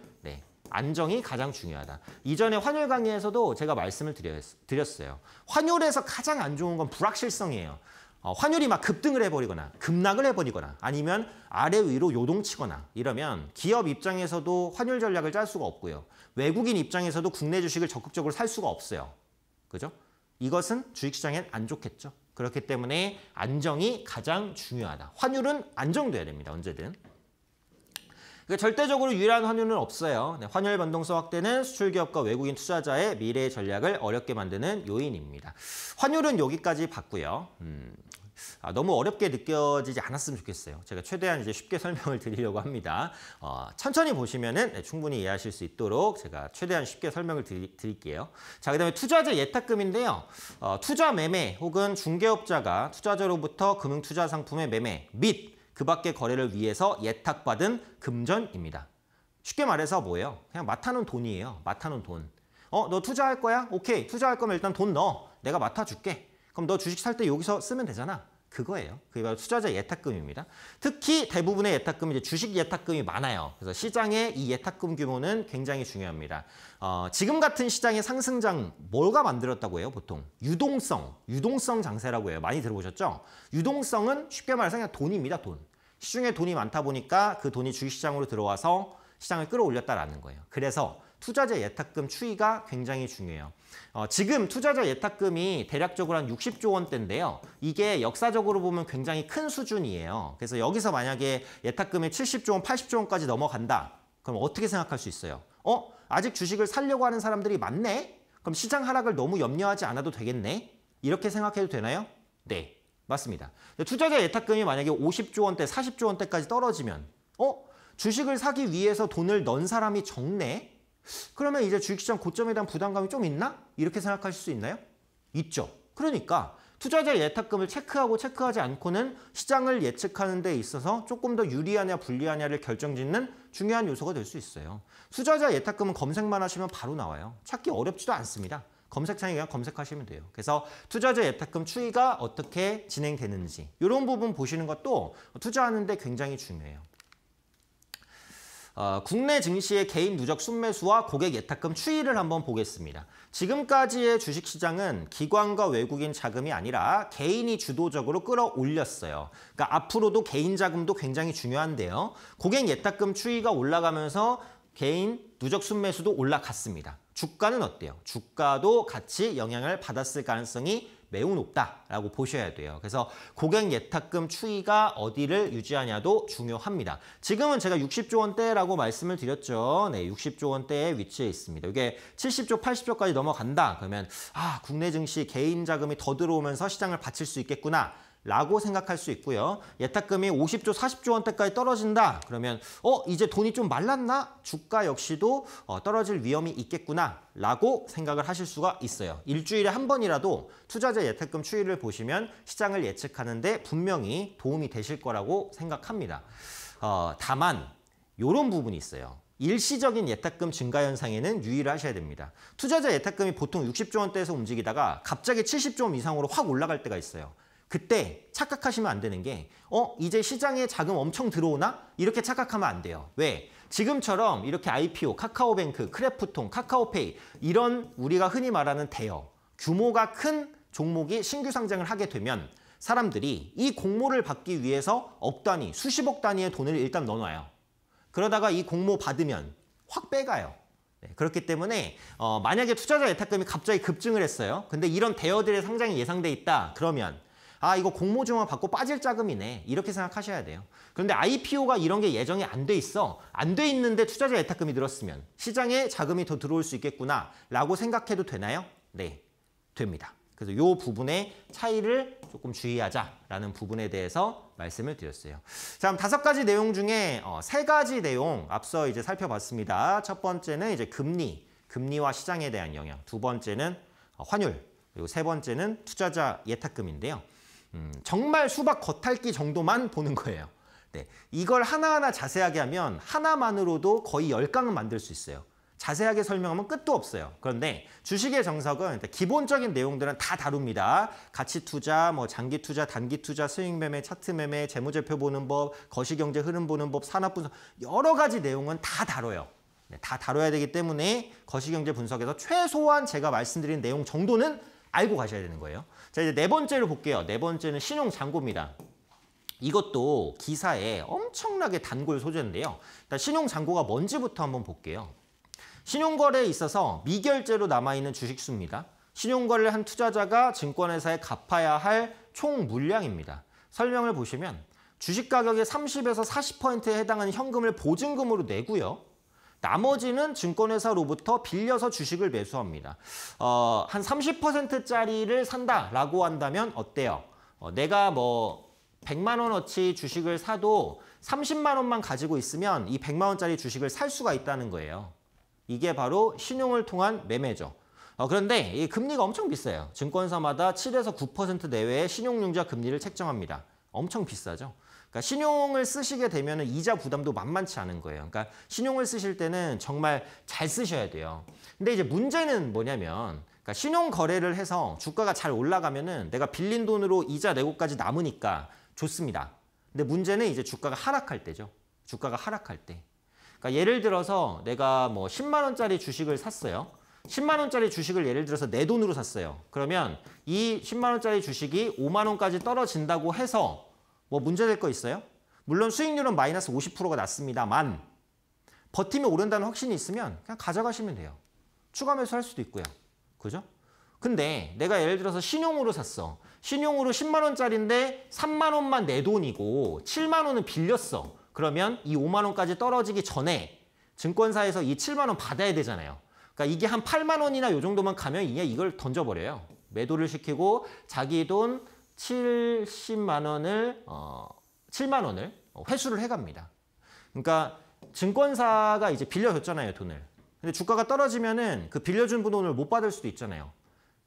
안정이 가장 중요하다. 이전에 환율 강의에서도 제가 말씀을 드렸어요. 환율에서 가장 안 좋은 건 불확실성이에요. 어, 환율이 막 급등을 해버리거나 급락을 해버리거나 아니면 아래 위로 요동치거나 이러면 기업 입장에서도 환율 전략을 짤 수가 없고요. 외국인 입장에서도 국내 주식을 적극적으로 살 수가 없어요. 그죠? 이것은 주식시장엔 안 좋겠죠. 그렇기 때문에 안정이 가장 중요하다. 환율은 안정돼야 됩니다. 언제든. 그러니까 절대적으로 유일한 환율은 없어요. 네, 환율 변동성 확대는 수출 기업과 외국인 투자자의 미래 전략을 어렵게 만드는 요인입니다. 환율은 여기까지 봤고요. 음, 아, 너무 어렵게 느껴지지 않았으면 좋겠어요. 제가 최대한 이제 쉽게 설명을 드리려고 합니다. 어, 천천히 보시면 네, 충분히 이해하실 수 있도록 제가 최대한 쉽게 설명을 드리, 드릴게요 자, 그다음에 투자자 예탁금인데요. 어, 투자 매매 혹은 중개업자가 투자자로부터 금융 투자 상품의 매매 및그 밖의 거래를 위해서 예탁받은 금전입니다. 쉽게 말해서 뭐예요? 그냥 맡아놓은 돈이에요. 맡아놓은 돈. 어, 너 투자할 거야? 오케이. 투자할 거면 일단 돈 넣어. 내가 맡아줄게. 그럼 너 주식 살 때 여기서 쓰면 되잖아. 그거예요. 그게 바로 투자자 예탁금입니다. 특히 대부분의 예탁금이 제 주식 예탁금이 많아요. 그래서 시장의 이 예탁금 규모는 굉장히 중요합니다. 어, 지금 같은 시장의 상승장 뭘가 만들었다고 해요, 보통? 유동성, 유동성 장세라고 해요. 많이 들어보셨죠? 유동성은 쉽게 말해서 그냥 돈입니다, 돈. 시중에 돈이 많다 보니까 그 돈이 주식시장으로 들어와서 시장을 끌어올렸다라는 거예요. 그래서 투자자 예탁금 추이가 굉장히 중요해요. 어, 지금 투자자 예탁금이 대략적으로 한 60조 원대인데요. 이게 역사적으로 보면 굉장히 큰 수준이에요. 그래서 여기서 만약에 예탁금이 70조 원, 80조 원까지 넘어간다. 그럼 어떻게 생각할 수 있어요? 어? 아직 주식을 살려고 하는 사람들이 많네? 그럼 시장 하락을 너무 염려하지 않아도 되겠네? 이렇게 생각해도 되나요? 네, 맞습니다. 투자자 예탁금이 만약에 50조 원대, 40조 원대까지 떨어지면 어? 주식을 사기 위해서 돈을 넣은 사람이 적네? 그러면 이제 주식시장 고점에 대한 부담감이 좀 있나? 이렇게 생각하실 수 있나요? 있죠. 그러니까 투자자의 예탁금을 체크하고 체크하지 않고는 시장을 예측하는 데 있어서 조금 더 유리하냐 불리하냐를 결정짓는 중요한 요소가 될 수 있어요. 투자자 예탁금은 검색만 하시면 바로 나와요. 찾기 어렵지도 않습니다. 검색창에 그냥 검색하시면 돼요. 그래서 투자자 예탁금 추이가 어떻게 진행되는지 이런 부분 보시는 것도 투자하는데 굉장히 중요해요. 어, 국내 증시의 개인 누적 순매수와 고객 예탁금 추이를 한번 보겠습니다. 지금까지의 주식시장은 기관과 외국인 자금이 아니라 개인이 주도적으로 끌어올렸어요. 그러니까 앞으로도 개인 자금도 굉장히 중요한데요. 고객 예탁금 추이가 올라가면서 개인 누적 순매수도 올라갔습니다. 주가는 어때요? 주가도 같이 영향을 받았을 가능성이 매우 높다라고 보셔야 돼요. 그래서 고객 예탁금 추이가 어디를 유지하냐도 중요합니다. 지금은 제가 60조 원대라고 말씀을 드렸죠. 네, 60조 원대에 위치해 있습니다. 이게 70조, 80조까지 넘어간다. 그러면 아, 국내 증시 개인 자금이 더 들어오면서 시장을 바칠 수 있겠구나. 라고 생각할 수 있고요. 예탁금이 50조, 40조 원대까지 떨어진다. 그러면 어 이제 돈이 좀 말랐나? 주가 역시도 어, 떨어질 위험이 있겠구나 라고 생각을 하실 수가 있어요. 일주일에 한 번이라도 투자자 예탁금 추이를 보시면 시장을 예측하는 데 분명히 도움이 되실 거라고 생각합니다. 어, 다만 이런 부분이 있어요. 일시적인 예탁금 증가 현상에는 유의를 하셔야 됩니다. 투자자 예탁금이 보통 60조 원대에서 움직이다가 갑자기 70조 원 이상으로 확 올라갈 때가 있어요. 그때 착각하시면 안 되는 게 어? 이제 시장에 자금 엄청 들어오나? 이렇게 착각하면 안 돼요. 왜? 지금처럼 이렇게 IPO, 카카오뱅크, 크래프톤, 카카오페이 이런 우리가 흔히 말하는 대여, 규모가 큰 종목이 신규 상장을 하게 되면 사람들이 이 공모를 받기 위해서 억 단위, 수십억 단위의 돈을 일단 넣어놔요. 그러다가 이 공모 받으면 확 빼가요. 네, 그렇기 때문에 어, 만약에 투자자 예탁금이 갑자기 급증을 했어요. 근데 이런 대여들의 상장이 예상돼 있다. 그러면 아 이거 공모주만 받고 빠질 자금이네 이렇게 생각하셔야 돼요. 그런데 IPO가 이런 게 예정이 안 돼 있어 안 돼 있는데 투자자 예탁금이 들었으면 시장에 자금이 더 들어올 수 있겠구나 라고 생각해도 되나요? 네 됩니다. 그래서 이 부분의 차이를 조금 주의하자라는 부분에 대해서 말씀을 드렸어요. 자, 그럼 다섯 가지 내용 중에 어, 세 가지 내용 앞서 이제 살펴봤습니다. 첫 번째는 이제 금리, 금리와 시장에 대한 영향. 두 번째는 어, 환율. 그리고 세 번째는 투자자 예탁금인데요. 음, 정말 수박 겉핥기 정도만 보는 거예요. 네, 이걸 하나하나 자세하게 하면 하나만으로도 거의 열강은 만들 수 있어요. 자세하게 설명하면 끝도 없어요. 그런데 주식의 정석은 기본적인 내용들은 다 다룹니다. 가치 투자, 뭐 장기 투자, 단기 투자, 스윙 매매, 차트 매매, 재무제표 보는 법, 거시경제 흐름 보는 법, 산업 분석 여러 가지 내용은 다 다뤄요. 네, 다 다뤄야 되기 때문에 거시경제 분석에서 최소한 제가 말씀드린 내용 정도는 알고 가셔야 되는 거예요. 자 이제 네 번째로 볼게요. 네 번째는 신용 잔고입니다. 이것도 기사에 엄청나게 단골 소재인데요. 신용 잔고가 뭔지부터 한번 볼게요. 신용거래에 있어서 미결제로 남아있는 주식수입니다. 신용거래를 한 투자자가 증권회사에 갚아야 할 총 물량입니다. 설명을 보시면 주식 가격의 30에서 40%에 해당하는 현금을 보증금으로 내고요. 나머지는 증권회사로부터 빌려서 주식을 매수합니다. 어, 한 30%짜리를 산다라고 한다면 어때요? 어, 내가 뭐 100만 원어치 주식을 사도 30만 원만 가지고 있으면 이 100만 원짜리 주식을 살 수가 있다는 거예요. 이게 바로 신용을 통한 매매죠. 어, 그런데 이 금리가 엄청 비싸요. 증권사마다 7에서 9% 내외의 신용융자 금리를 책정합니다. 엄청 비싸죠. 그러니까 신용을 쓰시게 되면 이자 부담도 만만치 않은 거예요. 그러니까 신용을 쓰실 때는 정말 잘 쓰셔야 돼요. 근데 이제 문제는 뭐냐면 그러니까 신용 거래를 해서 주가가 잘올라가면 내가 빌린 돈으로 이자 내고까지 남으니까 좋습니다. 근데 문제는 이제 주가가 하락할 때죠. 주가가 하락할 때. 그러니까 예를 들어서 내가 뭐 10만 원짜리 주식을 샀어요. 10만 원짜리 주식을 예를 들어서 내 돈으로 샀어요. 그러면 이 10만 원짜리 주식이 5만 원까지 떨어진다고 해서 뭐 문제될 거 있어요? 물론 수익률은 마이너스 50%가 낮습니다만 버티면 오른다는 확신이 있으면 그냥 가져가시면 돼요. 추가 매수할 수도 있고요. 그죠? 근데 내가 예를 들어서 신용으로 샀어. 신용으로 10만 원짜리인데 3만 원만 내 돈이고 7만 원은 빌렸어. 그러면 이 5만 원까지 떨어지기 전에 증권사에서 이 7만 원 받아야 되잖아요. 그러니까 이게 한 8만 원이나 요 정도만 가면 이냥 이걸 던져버려요. 매도를 시키고 자기 돈 70만 원을 어 7만 원을 회수를 해갑니다. 그러니까 증권사가 이제 빌려줬잖아요 돈을. 근데 주가가 떨어지면은 그 빌려준 돈을 못 받을 수도 있잖아요.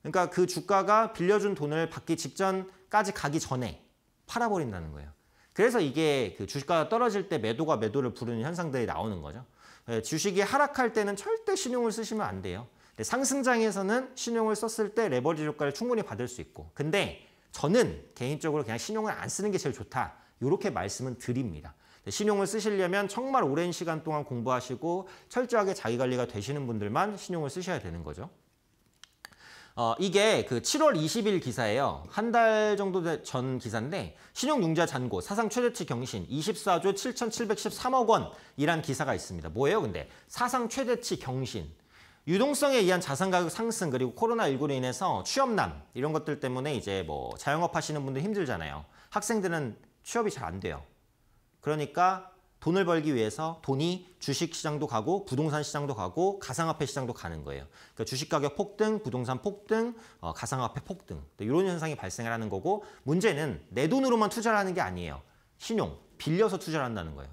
그러니까 그 주가가 빌려준 돈을 받기 직전까지 가기 전에 팔아버린다는 거예요. 그래서 이게 그 주가가 떨어질 때 매도가 매도를 부르는 현상들이 나오는 거죠. 예, 주식이 하락할 때는 절대 신용을 쓰시면 안 돼요. 상승장에서는 신용을 썼을 때 레버리지 효과를 충분히 받을 수 있고 근데 저는 개인적으로 그냥 신용을 안 쓰는 게 제일 좋다 이렇게 말씀은 드립니다. 신용을 쓰시려면 정말 오랜 시간 동안 공부하시고 철저하게 자기관리가 되시는 분들만 신용을 쓰셔야 되는 거죠. 어, 이게 그 7월 20일 기사예요. 한 달 정도 전 기사인데 신용융자 잔고 사상 최대치 경신 24조 7,713억 원이란 기사가 있습니다. 뭐예요 근데? 사상 최대치 경신. 유동성에 의한 자산 가격 상승 그리고 코로나19로 인해서 취업난 이런 것들 때문에 이제 뭐 자영업 하시는 분들 힘들잖아요. 학생들은 취업이 잘 안 돼요. 그러니까 돈을 벌기 위해서 돈이 주식 시장도 가고 부동산 시장도 가고 가상화폐 시장도 가는 거예요. 그러니까 주식 가격 폭등, 부동산 폭등, 어, 가상화폐 폭등 이런 현상이 발생을 하는 거고 문제는 내 돈으로만 투자를 하는 게 아니에요. 신용, 빌려서 투자를 한다는 거예요.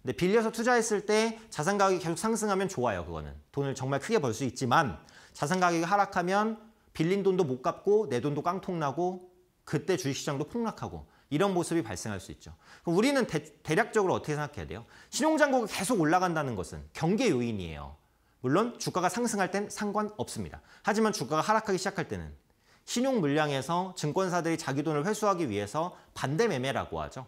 근데 빌려서 투자했을 때 자산 가격이 계속 상승하면 좋아요. 그거는 돈을 정말 크게 벌 수 있지만 자산 가격이 하락하면 빌린 돈도 못 갚고 내 돈도 깡통나고 그때 주식시장도 폭락하고 이런 모습이 발생할 수 있죠. 우리는 대, 략적으로 어떻게 생각해야 돼요? 신용장고가 계속 올라간다는 것은 경계 요인이에요. 물론 주가가 상승할 땐 상관없습니다. 하지만 주가가 하락하기 시작할 때는 신용 물량에서 증권사들이 자기 돈을 회수하기 위해서 반대 매매라고 하죠.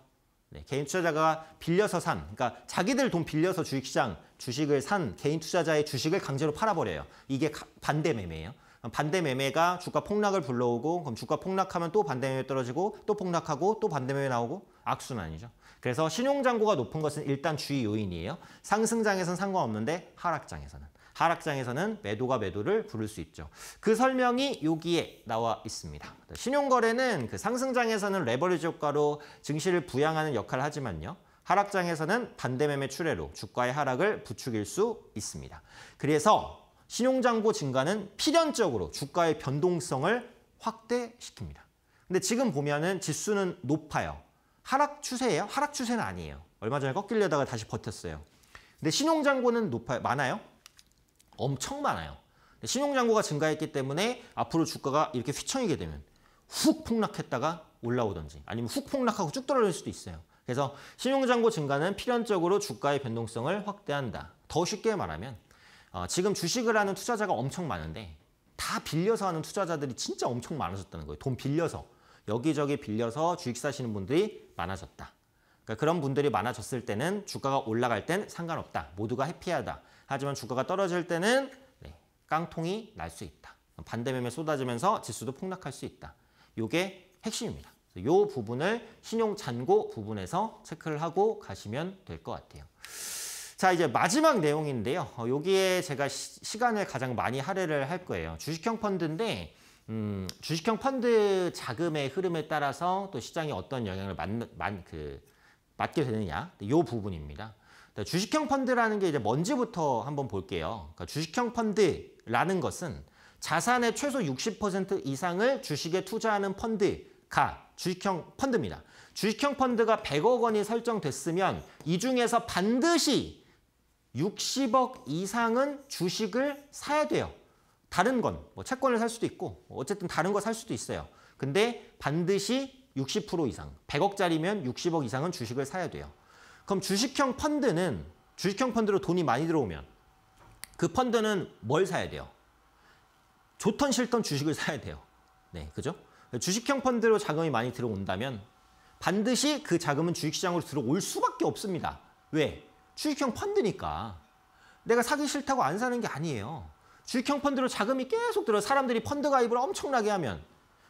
네, 개인 투자자가 빌려서 산, 그러니까 자기들 돈 빌려서 주식시장 주식을 산 개인 투자자의 주식을 강제로 팔아버려요. 이게 반대 매매예요. 반대 매매가 주가 폭락을 불러오고 그럼 주가 폭락하면 또 반대 매매 떨어지고 또 폭락하고 또 반대 매매 나오고 악순환이죠. 그래서 신용장고가 높은 것은 일단 주의 요인이에요. 상승장에선 상관없는데 하락장에서는. 하락장에서는 매도가 매도를 부를 수 있죠. 그 설명이 여기에 나와 있습니다. 신용거래는 그 상승장에서는 레버리지 효과로 증시를 부양하는 역할을 하지만요. 하락장에서는 반대매매 출회로 주가의 하락을 부추길 수 있습니다. 그래서 신용장고 증가는 필연적으로 주가의 변동성을 확대시킵니다. 근데 지금 보면은 지수는 높아요. 하락 추세예요? 하락 추세는 아니에요. 얼마 전에 꺾이려다가 다시 버텼어요. 근데 신용장고는 높아요. 많아요? 엄청 많아요. 신용장고가 증가했기 때문에 앞으로 주가가 이렇게 휘청이게 되면 훅 폭락했다가 올라오든지 아니면 훅 폭락하고 쭉 떨어질 수도 있어요. 그래서 신용장고 증가는 필연적으로 주가의 변동성을 확대한다. 더 쉽게 말하면 어, 지금 주식을 하는 투자자가 엄청 많은데 다 빌려서 하는 투자자들이 진짜 엄청 많아졌다는 거예요. 돈 빌려서 여기저기 빌려서 주식 사시는 분들이 많아졌다. 그러니까 그런 분들이 많아졌을 때는 주가가 올라갈 땐 상관없다. 모두가 해피하다. 하지만 주가가 떨어질 때는 네, 깡통이 날 수 있다. 반대매매 쏟아지면서 지수도 폭락할 수 있다. 이게 핵심입니다. 이 부분을 신용 잔고 부분에서 체크를 하고 가시면 될 것 같아요. 자, 이제 마지막 내용인데요. 여기에 어, 제가 시, 간을 가장 많이 할애를 할 거예요. 주식형 펀드인데 음, 주식형 펀드 자금의 흐름에 따라서 또 시장이 어떤 영향을 맞, 맞, 그, 맞게 되느냐 이 부분입니다. 주식형 펀드라는 게 이제 뭔지부터 한번 볼게요. 그러니까 주식형 펀드라는 것은 자산의 최소 60% 이상을 주식에 투자하는 펀드가 주식형 펀드입니다. 주식형 펀드가 100억 원이 설정됐으면 이 중에서 반드시 60억 이상은 주식을 사야 돼요. 다른 건, 뭐 채권을 살 수도 있고 뭐 어쨌든 다른 거 살 수도 있어요. 근데 반드시 60% 이상, 100억짜리면 60억 이상은 주식을 사야 돼요. 그럼 주식형 펀드는 주식형 펀드로 돈이 많이 들어오면 그 펀드는 뭘 사야 돼요? 좋던 싫던 주식을 사야 돼요. 네, 그죠? 주식형 펀드로 자금이 많이 들어온다면 반드시 그 자금은 주식시장으로 들어올 수밖에 없습니다. 왜? 주식형 펀드니까 내가 사기 싫다고 안 사는 게 아니에요. 주식형 펀드로 자금이 계속 들어 사람들이 펀드 가입을 엄청나게 하면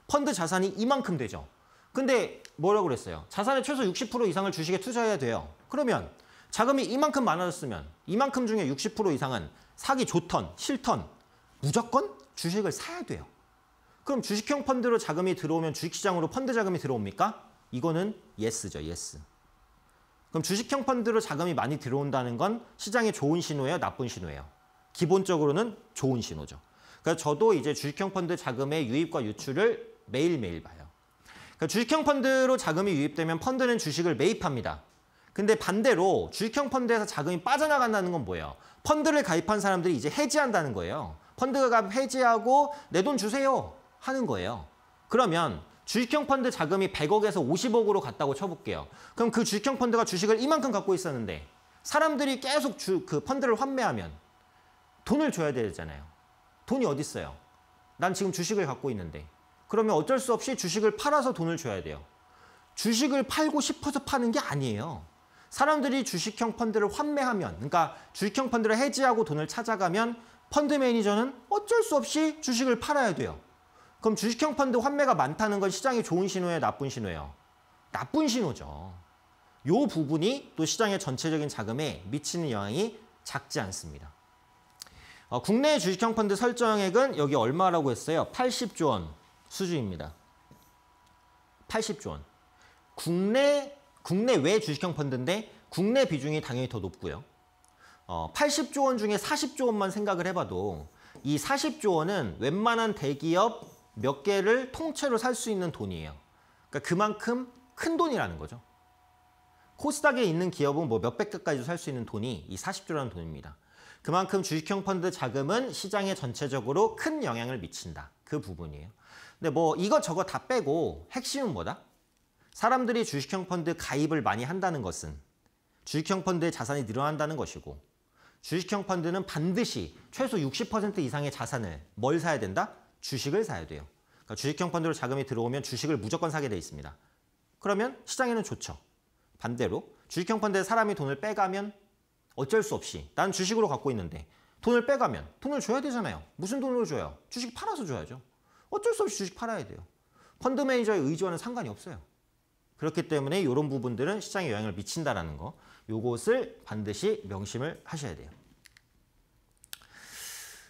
펀드 자산이 이만큼 되죠. 근데 뭐라고 그랬어요? 자산의 최소 60% 이상을 주식에 투자해야 돼요. 그러면 자금이 이만큼 많아졌으면 이만큼 중에 60% 이상은 사기 좋던 싫던 무조건 주식을 사야 돼요. 그럼 주식형 펀드로 자금이 들어오면 주식시장으로 펀드 자금이 들어옵니까? 이거는 예스죠, 예스. Yes. 그럼 주식형 펀드로 자금이 많이 들어온다는 건 시장에 좋은 신호예요? 나쁜 신호예요? 기본적으로는 좋은 신호죠. 그래서 저도 이제 주식형 펀드 자금의 유입과 유출을 매일매일 봐요. 그러니까 주식형 펀드로 자금이 유입되면 펀드는 주식을 매입합니다. 근데 반대로 주식형 펀드에서 자금이 빠져나간다는 건 뭐예요? 펀드를 가입한 사람들이 이제 해지한다는 거예요. 펀드가 해지하고 내 돈 주세요 하는 거예요. 그러면 주식형 펀드 자금이 100억에서 50억으로 갔다고 쳐볼게요. 그럼 그 주식형 펀드가 주식을 이만큼 갖고 있었는데 사람들이 계속 주, 그 펀드를 환매하면 돈을 줘야 되잖아요. 돈이 어디 있어요? 난 지금 주식을 갖고 있는데. 그러면 어쩔 수 없이 주식을 팔아서 돈을 줘야 돼요. 주식을 팔고 싶어서 파는 게 아니에요. 사람들이 주식형 펀드를 환매하면, 그러니까 주식형 펀드를 해지하고 돈을 찾아가면 펀드 매니저는 어쩔 수 없이 주식을 팔아야 돼요. 그럼 주식형 펀드 환매가 많다는 건시장에 좋은 신호예요? 나쁜 신호예요? 나쁜 신호죠. 이 부분이 또 시장의 전체적인 자금에 미치는 영향이 작지 않습니다. 어, 국내 주식형 펀드 설정액은 여기 얼마라고 했어요? 80조 원 수준입니다. 80조 원. 국내, 국내 외 주식형 펀드인데 국내 비중이 당연히 더 높고요. 어, 80조 원 중에 40조 원만 생각을 해봐도 이 40조 원은 웬만한 대기업 몇 개를 통째로 살 수 있는 돈이에요. 그러니까 그만큼 큰 돈이라는 거죠. 코스닥에 있는 기업은 뭐 몇백 개까지도 살 수 있는 돈이 이 40조라는 돈입니다. 그만큼 주식형 펀드 자금은 시장에 전체적으로 큰 영향을 미친다. 그 부분이에요. 근데 뭐 이것저것 다 빼고 핵심은 뭐다? 사람들이 주식형 펀드 가입을 많이 한다는 것은 주식형 펀드의 자산이 늘어난다는 것이고 주식형 펀드는 반드시 최소 60% 이상의 자산을 뭘 사야 된다? 주식을 사야 돼요. 그러니까 주식형 펀드로 자금이 들어오면 주식을 무조건 사게 돼 있습니다. 그러면 시장에는 좋죠. 반대로 주식형 펀드에 사람이 돈을 빼가면 어쩔 수 없이 난 주식으로 갖고 있는데 돈을 빼가면 돈을 줘야 되잖아요. 무슨 돈으로 줘요? 주식 팔아서 줘야죠. 어쩔 수 없이 주식 팔아야 돼요. 펀드 매니저의 의지와는 상관이 없어요. 그렇기 때문에 이런 부분들은 시장에 영향을 미친다라는 거 요것을 반드시 명심을 하셔야 돼요.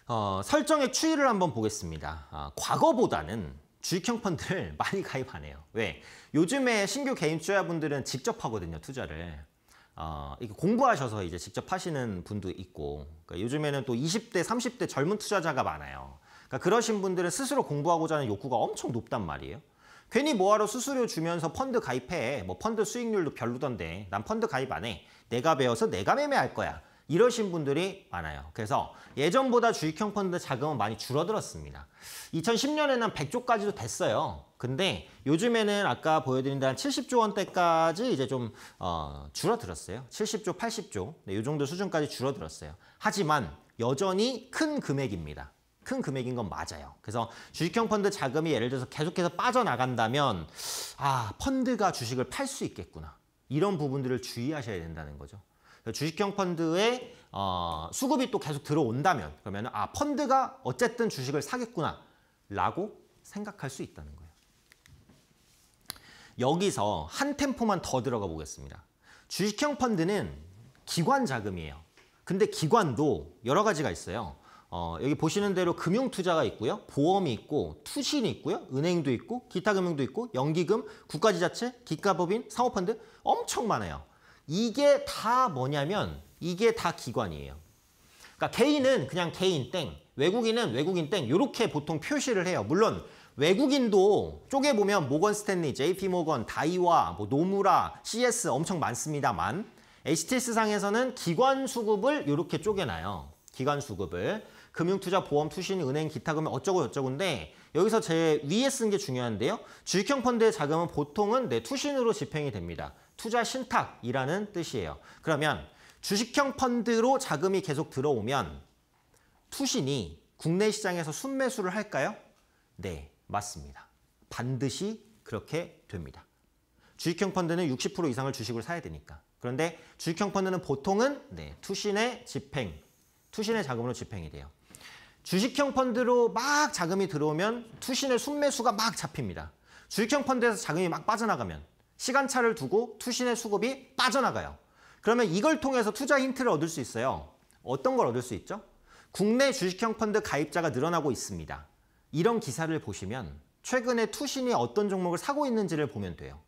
어, 설정의 추이를 한번 보겠습니다. 아, 과거보다는 주식형 펀드를 많이 가입하네요. 왜? 요즘에 신규 개인 투자분들은 직접 하거든요, 투자를. 어, 이게 공부하셔서 이제 직접 하시는 분도 있고 그러니까 요즘에는 또 20대, 30대 젊은 투자자가 많아요. 그러니까 그러신 분들은 스스로 공부하고자 하는 욕구가 엄청 높단 말이에요. 괜히 뭐하러 수수료 주면서 펀드 가입해. 뭐 펀드 수익률도 별로던데 난 펀드 가입 안 해. 내가 배워서 내가 매매할 거야. 이러신 분들이 많아요. 그래서 예전보다 주식형 펀드 자금은 많이 줄어들었습니다. 2010년에는 100조까지도 됐어요. 근데 요즘에는 아까 보여드린 대한 70조 원대까지 이제 좀 어, 줄어들었어요. 70조, 80조 네, 이 정도 수준까지 줄어들었어요. 하지만 여전히 큰 금액입니다. 큰 금액인 건 맞아요. 그래서 주식형 펀드 자금이 예를 들어서 계속해서 빠져나간다면 아 펀드가 주식을 팔 수 있겠구나. 이런 부분들을 주의하셔야 된다는 거죠. 그 주식형 펀드의 어, 수급이 또 계속 들어온다면 그러면 아 펀드가 어쨌든 주식을 사겠구나 라고 생각할 수 있다는 거예요. 여기서 한 템포만 더 들어가 보겠습니다. 주식형 펀드는 기관 자금이에요. 근데 기관도 여러 가지가 있어요. 어, 여기 보시는 대로 금융 투자가 있고요. 보험이 있고 투신이 있고요. 은행도 있고 기타 금융도 있고 연기금, 국가지자체, 기가법인, 상호펀드 엄청 많아요. 이게 다 뭐냐면 이게 다 기관이에요. 그러니까 개인은 그냥 개인 땡, 외국인은 외국인 땡 이렇게 보통 표시를 해요. 물론 외국인도 쪼개 보면 모건 스탠리, JP 모건, 다이와, 뭐 노무라, CS 엄청 많습니다만 HTS 상에서는 기관 수급을 이렇게 쪼개놔요. 기관 수급을 금융투자, 보험, 투신, 은행, 기타금 어쩌고 저쩌고인데 여기서 제 위에 쓴 게 중요한데요. 주식형 펀드의 자금은 보통은 내 네, 투신으로 집행이 됩니다. 투자 신탁이라는 뜻이에요. 그러면 주식형 펀드로 자금이 계속 들어오면 투신이 국내 시장에서 순매수를 할까요? 네, 맞습니다. 반드시 그렇게 됩니다. 주식형 펀드는 60% 이상을 주식으로 사야 되니까. 그런데 주식형 펀드는 보통은 네, 투신의 집행, 투신의 자금으로 집행이 돼요. 주식형 펀드로 막 자금이 들어오면 투신의 순매수가 막 잡힙니다. 주식형 펀드에서 자금이 막 빠져나가면 시간차를 두고 투신의 수급이 빠져나가요. 그러면 이걸 통해서 투자 힌트를 얻을 수 있어요. 어떤 걸 얻을 수 있죠? 국내 주식형 펀드 가입자가 늘어나고 있습니다. 이런 기사를 보시면 최근에 투신이 어떤 종목을 사고 있는지를 보면 돼요.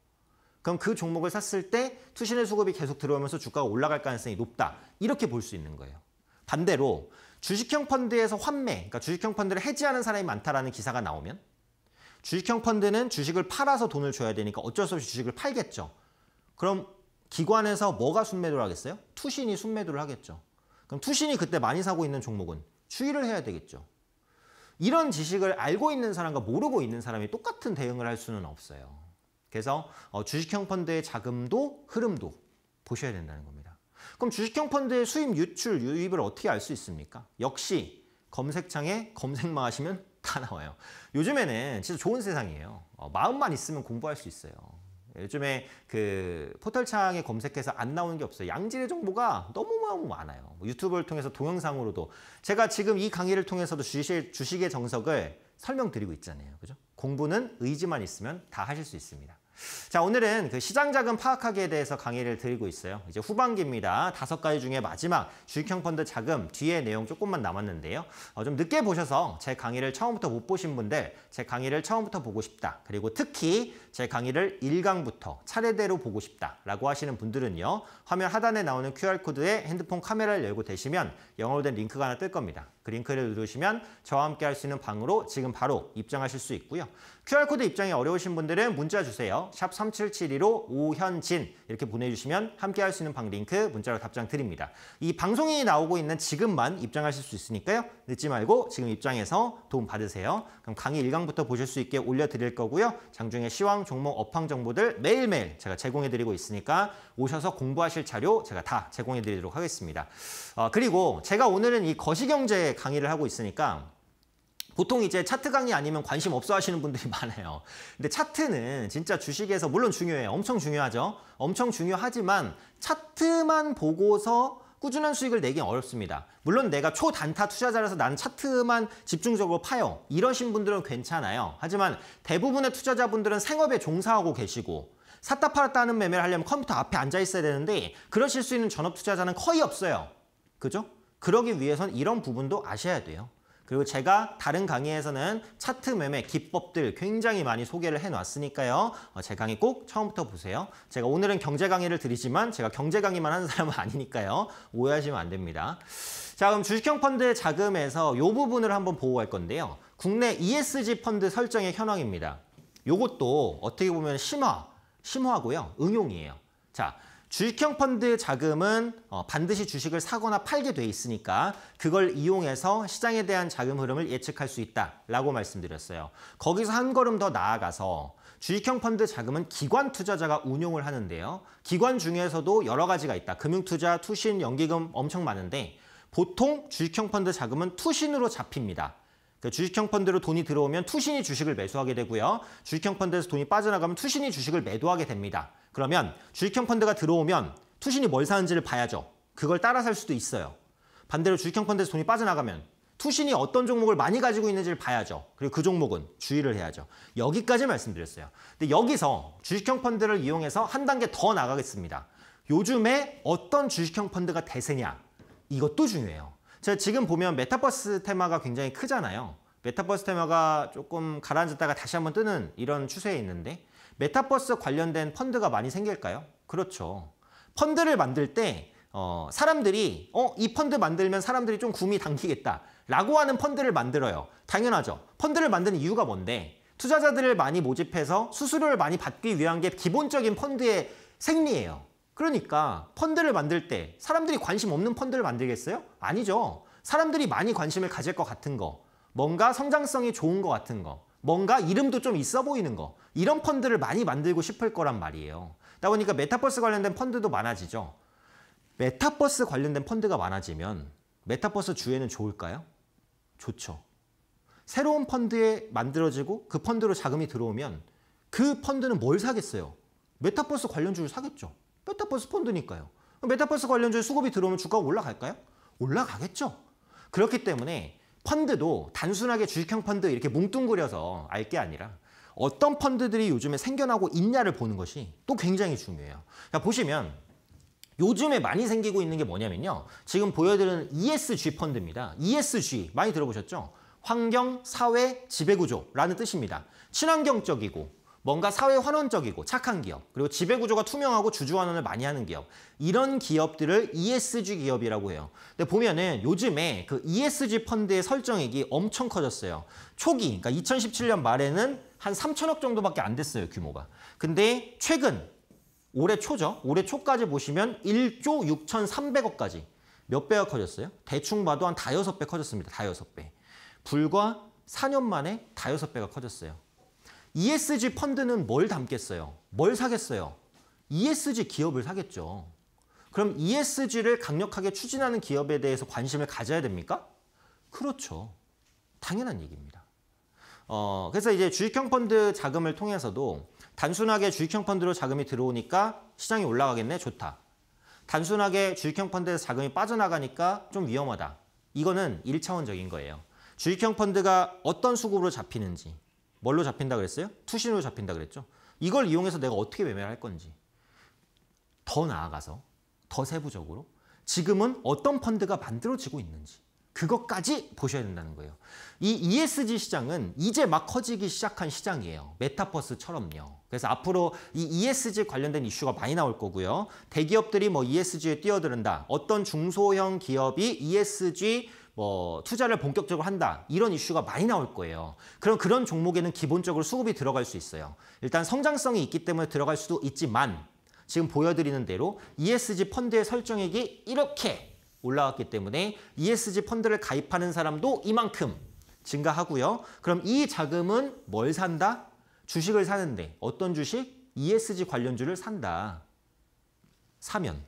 그럼 그 종목을 샀을 때 투신의 수급이 계속 들어오면서 주가가 올라갈 가능성이 높다. 이렇게 볼 수 있는 거예요. 반대로 주식형 펀드에서 환매, 그러니까 주식형 펀드를 해지하는 사람이 많다라는 기사가 나오면 주식형 펀드는 주식을 팔아서 돈을 줘야 되니까 어쩔 수 없이 주식을 팔겠죠. 그럼 기관에서 뭐가 순매도를 하겠어요? 투신이 순매도를 하겠죠. 그럼 투신이 그때 많이 사고 있는 종목은 추이를 해야 되겠죠. 이런 지식을 알고 있는 사람과 모르고 있는 사람이 똑같은 대응을 할 수는 없어요. 그래서 어, 주식형 펀드의 자금도 흐름도 보셔야 된다는 겁니다. 그럼 주식형 펀드의 수입, 유출, 유입을 어떻게 알 수 있습니까? 역시 검색창에 검색만 하시면 다 나와요. 요즘에는 진짜 좋은 세상이에요. 어, 마음만 있으면 공부할 수 있어요. 요즘에 그 포털창에 검색해서 안 나오는 게 없어요. 양질의 정보가 너무너무 많아요. 뭐 유튜브를 통해서 동영상으로도 제가 지금 이 강의를 통해서도 주식, 주식의 정석을 설명드리고 있잖아요. 그죠? 공부는 의지만 있으면 다 하실 수 있습니다. 자, 오늘은 그 시장 자금 파악하기에 대해서 강의를 드리고 있어요. 이제 후반기입니다. 다섯 가지 중에 마지막 주식형 펀드 자금 뒤에 내용 조금만 남았는데요. 어, 좀 늦게 보셔서 제 강의를 처음부터 못 보신 분들 제 강의를 처음부터 보고 싶다. 그리고 특히 제 강의를 1강부터 차례대로 보고 싶다라고 하시는 분들은요. 화면 하단에 나오는 QR코드에 핸드폰 카메라를 열고 대시면 영어로 된 링크가 하나 뜰 겁니다. 그 링크를 누르시면 저와 함께 할 수 있는 방으로 지금 바로 입장하실 수 있고요. QR코드 입장이 어려우신 분들은 문자 주세요. 샵 3772로 오현진 이렇게 보내주시면 함께 할 수 있는 방 링크 문자로 답장 드립니다. 이 방송이 나오고 있는 지금만 입장하실 수 있으니까요. 늦지 말고 지금 입장해서 도움 받으세요. 그럼 강의 1강부터 보실 수 있게 올려드릴 거고요. 장중에 시황 종목 업황 정보들 매일매일 제가 제공해드리고 있으니까 오셔서 공부하실 자료 제가 다 제공해드리도록 하겠습니다. 어, 그리고 제가 오늘은 이 거시경제 강의를 하고 있으니까 보통 이제 차트 강의 아니면 관심 없어 하시는 분들이 많아요. 근데 차트는 진짜 주식에서 물론 중요해요. 엄청 중요하죠. 엄청 중요하지만 차트만 보고서 꾸준한 수익을 내긴 어렵습니다. 물론 내가 초단타 투자자라서 난 차트만 집중적으로 파요. 이러신 분들은 괜찮아요. 하지만 대부분의 투자자분들은 생업에 종사하고 계시고 샀다 팔았다 하는 매매를 하려면 컴퓨터 앞에 앉아 있어야 되는데 그러실 수 있는 전업 투자자는 거의 없어요. 그죠? 그러기 위해선 이런 부분도 아셔야 돼요. 그리고 제가 다른 강의에서는 차트 매매 기법들 굉장히 많이 소개를 해놨으니까요. 어, 제 강의 꼭 처음부터 보세요. 제가 오늘은 경제 강의를 드리지만 제가 경제 강의만 하는 사람은 아니니까요. 오해하시면 안 됩니다. 자 그럼 주식형 펀드의 자금에서 이 부분을 한번 보호할 건데요. 국내 ESG 펀드 설정의 현황입니다. 요것도 어떻게 보면 심화, 심화고요. 응용이에요. 자, 주식형 펀드 자금은 어, 반드시 주식을 사거나 팔게 돼 있으니까 그걸 이용해서 시장에 대한 자금 흐름을 예측할 수 있다라고 말씀드렸어요. 거기서 한 걸음 더 나아가서 주식형 펀드 자금은 기관 투자자가 운용을 하는데요. 기관 중에서도 여러 가지가 있다. 금융투자, 투신, 연기금 엄청 많은데 보통 주식형 펀드 자금은 투신으로 잡힙니다. 그 주식형 펀드로 돈이 들어오면 투신이 주식을 매수하게 되고요. 주식형 펀드에서 돈이 빠져나가면 투신이 주식을 매도하게 됩니다. 그러면 주식형 펀드가 들어오면 투신이 뭘 사는지를 봐야죠. 그걸 따라 살 수도 있어요. 반대로 주식형 펀드에서 돈이 빠져나가면 투신이 어떤 종목을 많이 가지고 있는지를 봐야죠. 그리고 그 종목은 주의를 해야죠. 여기까지 말씀드렸어요. 근데 여기서 주식형 펀드를 이용해서 한 단계 더 나가겠습니다. 요즘에 어떤 주식형 펀드가 대세냐? 이것도 중요해요. 제가 지금 보면 메타버스 테마가 굉장히 크잖아요. 메타버스 테마가 조금 가라앉았다가 다시 한번 뜨는 이런 추세에 있는데 메타버스 관련된 펀드가 많이 생길까요? 그렇죠. 펀드를 만들 때 어, 사람들이 어, 이 펀드 만들면 사람들이 좀 굼이 당기겠다 라고 하는 펀드를 만들어요. 당연하죠. 펀드를 만드는 이유가 뭔데 투자자들을 많이 모집해서 수수료를 많이 받기 위한 게 기본적인 펀드의 생리예요. 그러니까 펀드를 만들 때 사람들이 관심 없는 펀드를 만들겠어요? 아니죠. 사람들이 많이 관심을 가질 것 같은 거, 뭔가 성장성이 좋은 것 같은 거, 뭔가 이름도 좀 있어 보이는 거 이런 펀드를 많이 만들고 싶을 거란 말이에요. 그다 보니까 메타버스 관련된 펀드도 많아지죠. 메타버스 관련된 펀드가 많아지면 메타버스 주에는 좋을까요? 좋죠. 새로운 펀드에 만들어지고 그 펀드로 자금이 들어오면 그 펀드는 뭘 사겠어요? 메타버스 관련 주를 사겠죠. 메타버스 펀드니까요. 메타버스 관련주에 수급이 들어오면 주가가 올라갈까요? 올라가겠죠. 그렇기 때문에 펀드도 단순하게 주식형 펀드 이렇게 뭉뚱그려서 알 게 아니라 어떤 펀드들이 요즘에 생겨나고 있냐를 보는 것이 또 굉장히 중요해요. 자, 그러니까 보시면 요즘에 많이 생기고 있는 게 뭐냐면요. 지금 보여드리는 ESG 펀드입니다. ESG 많이 들어보셨죠? 환경, 사회, 지배구조라는 뜻입니다. 친환경적이고 뭔가 사회 환원적이고 착한 기업, 그리고 지배구조가 투명하고 주주환원을 많이 하는 기업, 이런 기업들을 ESG 기업이라고 해요. 근데 보면은 요즘에 그 ESG 펀드의 설정액이 엄청 커졌어요. 초기, 그러니까 2017년 말에는 한 3천억 정도밖에 안 됐어요, 규모가. 근데 최근, 올해 초죠? 올해 초까지 보시면 1조 6,300억까지 몇 배가 커졌어요? 대충 봐도 한 다여섯 배 커졌습니다. 다여섯 배 불과 4년 만에 다여섯 배가 커졌어요. ESG 펀드는 뭘 담겠어요? 뭘 사겠어요? ESG 기업을 사겠죠. 그럼 ESG를 강력하게 추진하는 기업에 대해서 관심을 가져야 됩니까? 그렇죠. 당연한 얘기입니다. 어, 그래서 이제 주식형 펀드 자금을 통해서도 단순하게 주식형 펀드로 자금이 들어오니까 시장이 올라가겠네 좋다. 단순하게 주식형 펀드에서 자금이 빠져나가니까 좀 위험하다. 이거는 1차원적인 거예요. 주식형 펀드가 어떤 수급으로 잡히는지 뭘로 잡힌다 그랬어요? 투신으로 잡힌다 그랬죠. 이걸 이용해서 내가 어떻게 매매를 할 건지 더 나아가서 더 세부적으로 지금은 어떤 펀드가 만들어지고 있는지 그것까지 보셔야 된다는 거예요. 이 ESG 시장은 이제 막 커지기 시작한 시장이에요. 메타버스처럼요. 그래서 앞으로 이 ESG 관련된 이슈가 많이 나올 거고요. 대기업들이 뭐 ESG에 뛰어드는다. 어떤 중소형 기업이 ESG 뭐 투자를 본격적으로 한다 이런 이슈가 많이 나올 거예요. 그럼 그런 종목에는 기본적으로 수급이 들어갈 수 있어요. 일단 성장성이 있기 때문에 들어갈 수도 있지만 지금 보여드리는 대로 ESG 펀드의 설정액이 이렇게 올라왔기 때문에 ESG 펀드를 가입하는 사람도 이만큼 증가하고요. 그럼 이 자금은 뭘 산다? 주식을 사는데 어떤 주식? ESG 관련주를 산다. 사면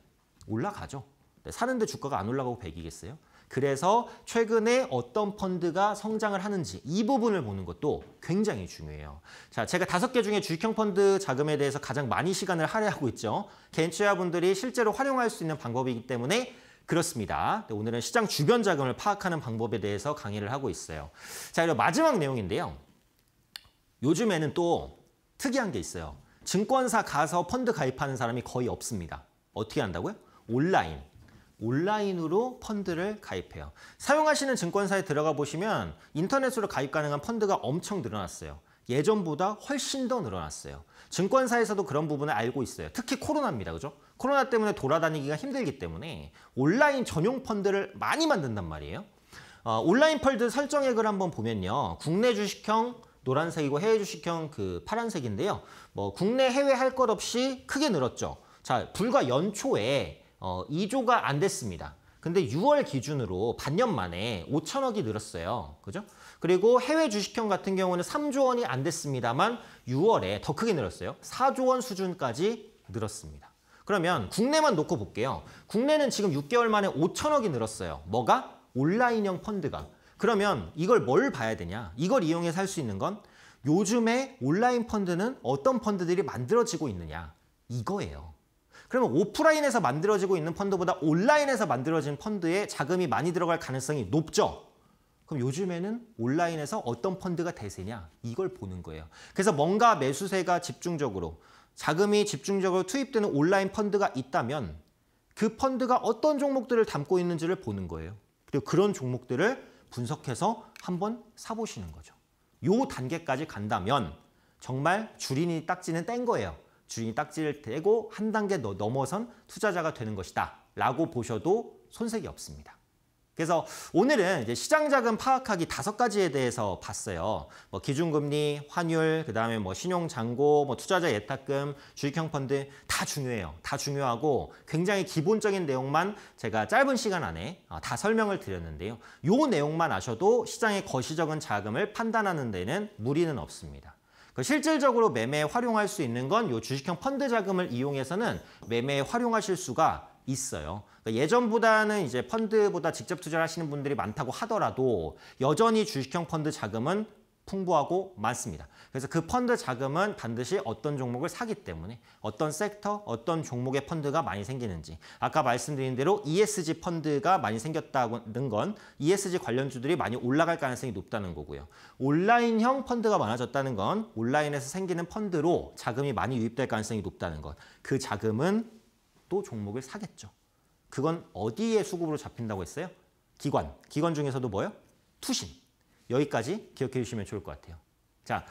올라가죠. 네, 사는데 주가가 안 올라가고 100이겠어요? 그래서 최근에 어떤 펀드가 성장을 하는지 이 부분을 보는 것도 굉장히 중요해요. 자, 제가 다섯 개 중에 주식형 펀드 자금에 대해서 가장 많이 시간을 할애하고 있죠. 개인 투자분들이 실제로 활용할 수 있는 방법이기 때문에 그렇습니다. 네, 오늘은 시장 주변 자금을 파악하는 방법에 대해서 강의를 하고 있어요. 자, 이리 마지막 내용인데요. 요즘에는 또 특이한 게 있어요. 증권사 가서 펀드 가입하는 사람이 거의 없습니다. 어떻게 한다고요? 온라인. 온라인으로 펀드를 가입해요. 사용하시는 증권사에 들어가 보시면 인터넷으로 가입 가능한 펀드가 엄청 늘어났어요. 예전보다 훨씬 더 늘어났어요. 증권사에서도 그런 부분을 알고 있어요. 특히 코로나입니다. 그죠? 코로나 때문에 돌아다니기가 힘들기 때문에 온라인 전용 펀드를 많이 만든단 말이에요. 어, 온라인 펀드 설정액을 한번 보면요. 국내 주식형 노란색이고 해외 주식형 그 파란색인데요. 뭐 국내 해외 할 것 없이 크게 늘었죠. 자, 불과 연초에 어, 2조가 안 됐습니다. 근데 6월 기준으로 반년 만에 5천억이 늘었어요. 그죠? 그리고 해외 주식형 같은 경우는 3조 원이 안 됐습니다만 6월에 더 크게 늘었어요. 4조 원 수준까지 늘었습니다. 그러면 국내만 놓고 볼게요. 국내는 지금 6개월 만에 5천억이 늘었어요. 뭐가? 온라인형 펀드가. 그러면 이걸 뭘 봐야 되냐? 이걸 이용해살 수 있는 건 요즘에 온라인 펀드는 어떤 펀드들이 만들어지고 있느냐? 이거예요. 그러면 오프라인에서 만들어지고 있는 펀드보다 온라인에서 만들어진 펀드에 자금이 많이 들어갈 가능성이 높죠. 그럼 요즘에는 온라인에서 어떤 펀드가 대세냐 이걸 보는 거예요. 그래서 뭔가 매수세가 집중적으로 자금이 집중적으로 투입되는 온라인 펀드가 있다면 그 펀드가 어떤 종목들을 담고 있는지를 보는 거예요. 그리고 그런 종목들을 분석해서 한번 사보시는 거죠. 요 단계까지 간다면 정말 주린이 딱지는 뗀 거예요. 주인이 딱지를 대고 한 단계 넘어선 투자자가 되는 것이다 라고 보셔도 손색이 없습니다. 그래서 오늘은 시장 자금 파악하기 다섯 가지에 대해서 봤어요. 뭐 기준금리, 환율, 그다음에 뭐신용장고뭐 투자자 예탁금, 주식형 펀드 다 중요해요. 다 중요하고 굉장히 기본적인 내용만 제가 짧은 시간 안에 어, 다 설명을 드렸는데요. 요 내용만 아셔도 시장의 거시적인 자금을 판단하는 데는 무리는 없습니다. 그 실질적으로 매매에 활용할 수 있는 건이 주식형 펀드 자금을 이용해서는 매매에 활용하실 수가 있어요. 그러니까 예전보다는 이제 펀드보다 직접 투자를 하시는 분들이 많다고 하더라도 여전히 주식형 펀드 자금은 풍부하고 많습니다. 그래서 그 펀드 자금은 반드시 어떤 종목을 사기 때문에 어떤 섹터, 어떤 종목의 펀드가 많이 생기는지 아까 말씀드린 대로 ESG 펀드가 많이 생겼다는 건 ESG 관련주들이 많이 올라갈 가능성이 높다는 거고요. 온라인형 펀드가 많아졌다는 건 온라인에서 생기는 펀드로 자금이 많이 유입될 가능성이 높다는 것. 그 자금은 또 종목을 사겠죠. 그건 어디에 수급으로 잡힌다고 했어요? 기관. 기관 중에서도 뭐요? 투신. 여기까지 기억해 주시면 좋을 것 같아요. 자,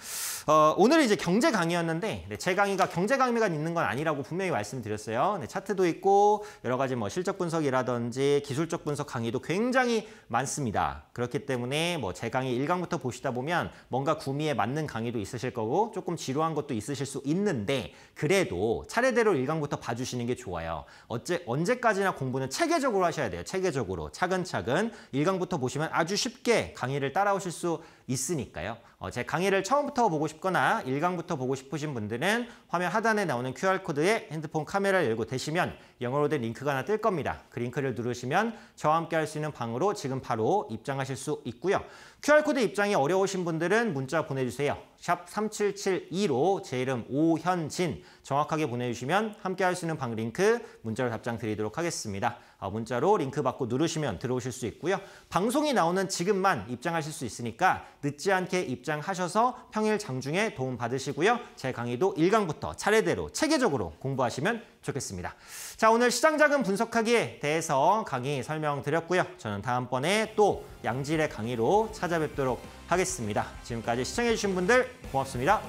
어, 오늘은 이제 경제 강의였는데 네, 제 강의가 경제 강의가 있는 건 아니라고 분명히 말씀드렸어요. 네, 차트도 있고 여러 가지 뭐 실적 분석이라든지 기술적 분석 강의도 굉장히 많습니다. 그렇기 때문에 뭐 제 강의 1강부터 보시다 보면 뭔가 구미에 맞는 강의도 있으실 거고 조금 지루한 것도 있으실 수 있는데 그래도 차례대로 1강부터 봐주시는 게 좋아요. 어째, 언제까지나 공부는 체계적으로 하셔야 돼요. 체계적으로 차근차근 1강부터 보시면 아주 쉽게 강의를 따라오실 수 있습니다. 있으니까요. 어, 제 강의를 처음부터 보고 싶거나 1강부터 보고 싶으신 분들은 화면 하단에 나오는 QR코드에 핸드폰 카메라를 열고 대시면 영어로 된 링크가 하나 뜰 겁니다. 그 링크를 누르시면 저와 함께 할 수 있는 방으로 지금 바로 입장하실 수 있고요. QR코드 입장이 어려우신 분들은 문자 보내주세요. 샵 3772로 제 이름 오현진 정확하게 보내주시면 함께 할 수 있는 방 링크 문자로 답장 드리도록 하겠습니다. 아, 문자로 링크 받고 누르시면 들어오실 수 있고요. 방송이 나오는 지금만 입장하실 수 있으니까 늦지 않게 입장하셔서 평일 장중에 도움 받으시고요. 제 강의도 일강부터 차례대로 체계적으로 공부하시면 좋겠습니다. 자, 오늘 시장자금 분석하기에 대해서 강의 설명드렸고요. 저는 다음번에 또 양질의 강의로 찾아뵙도록 하겠습니다. 지금까지 시청해주신 분들 고맙습니다.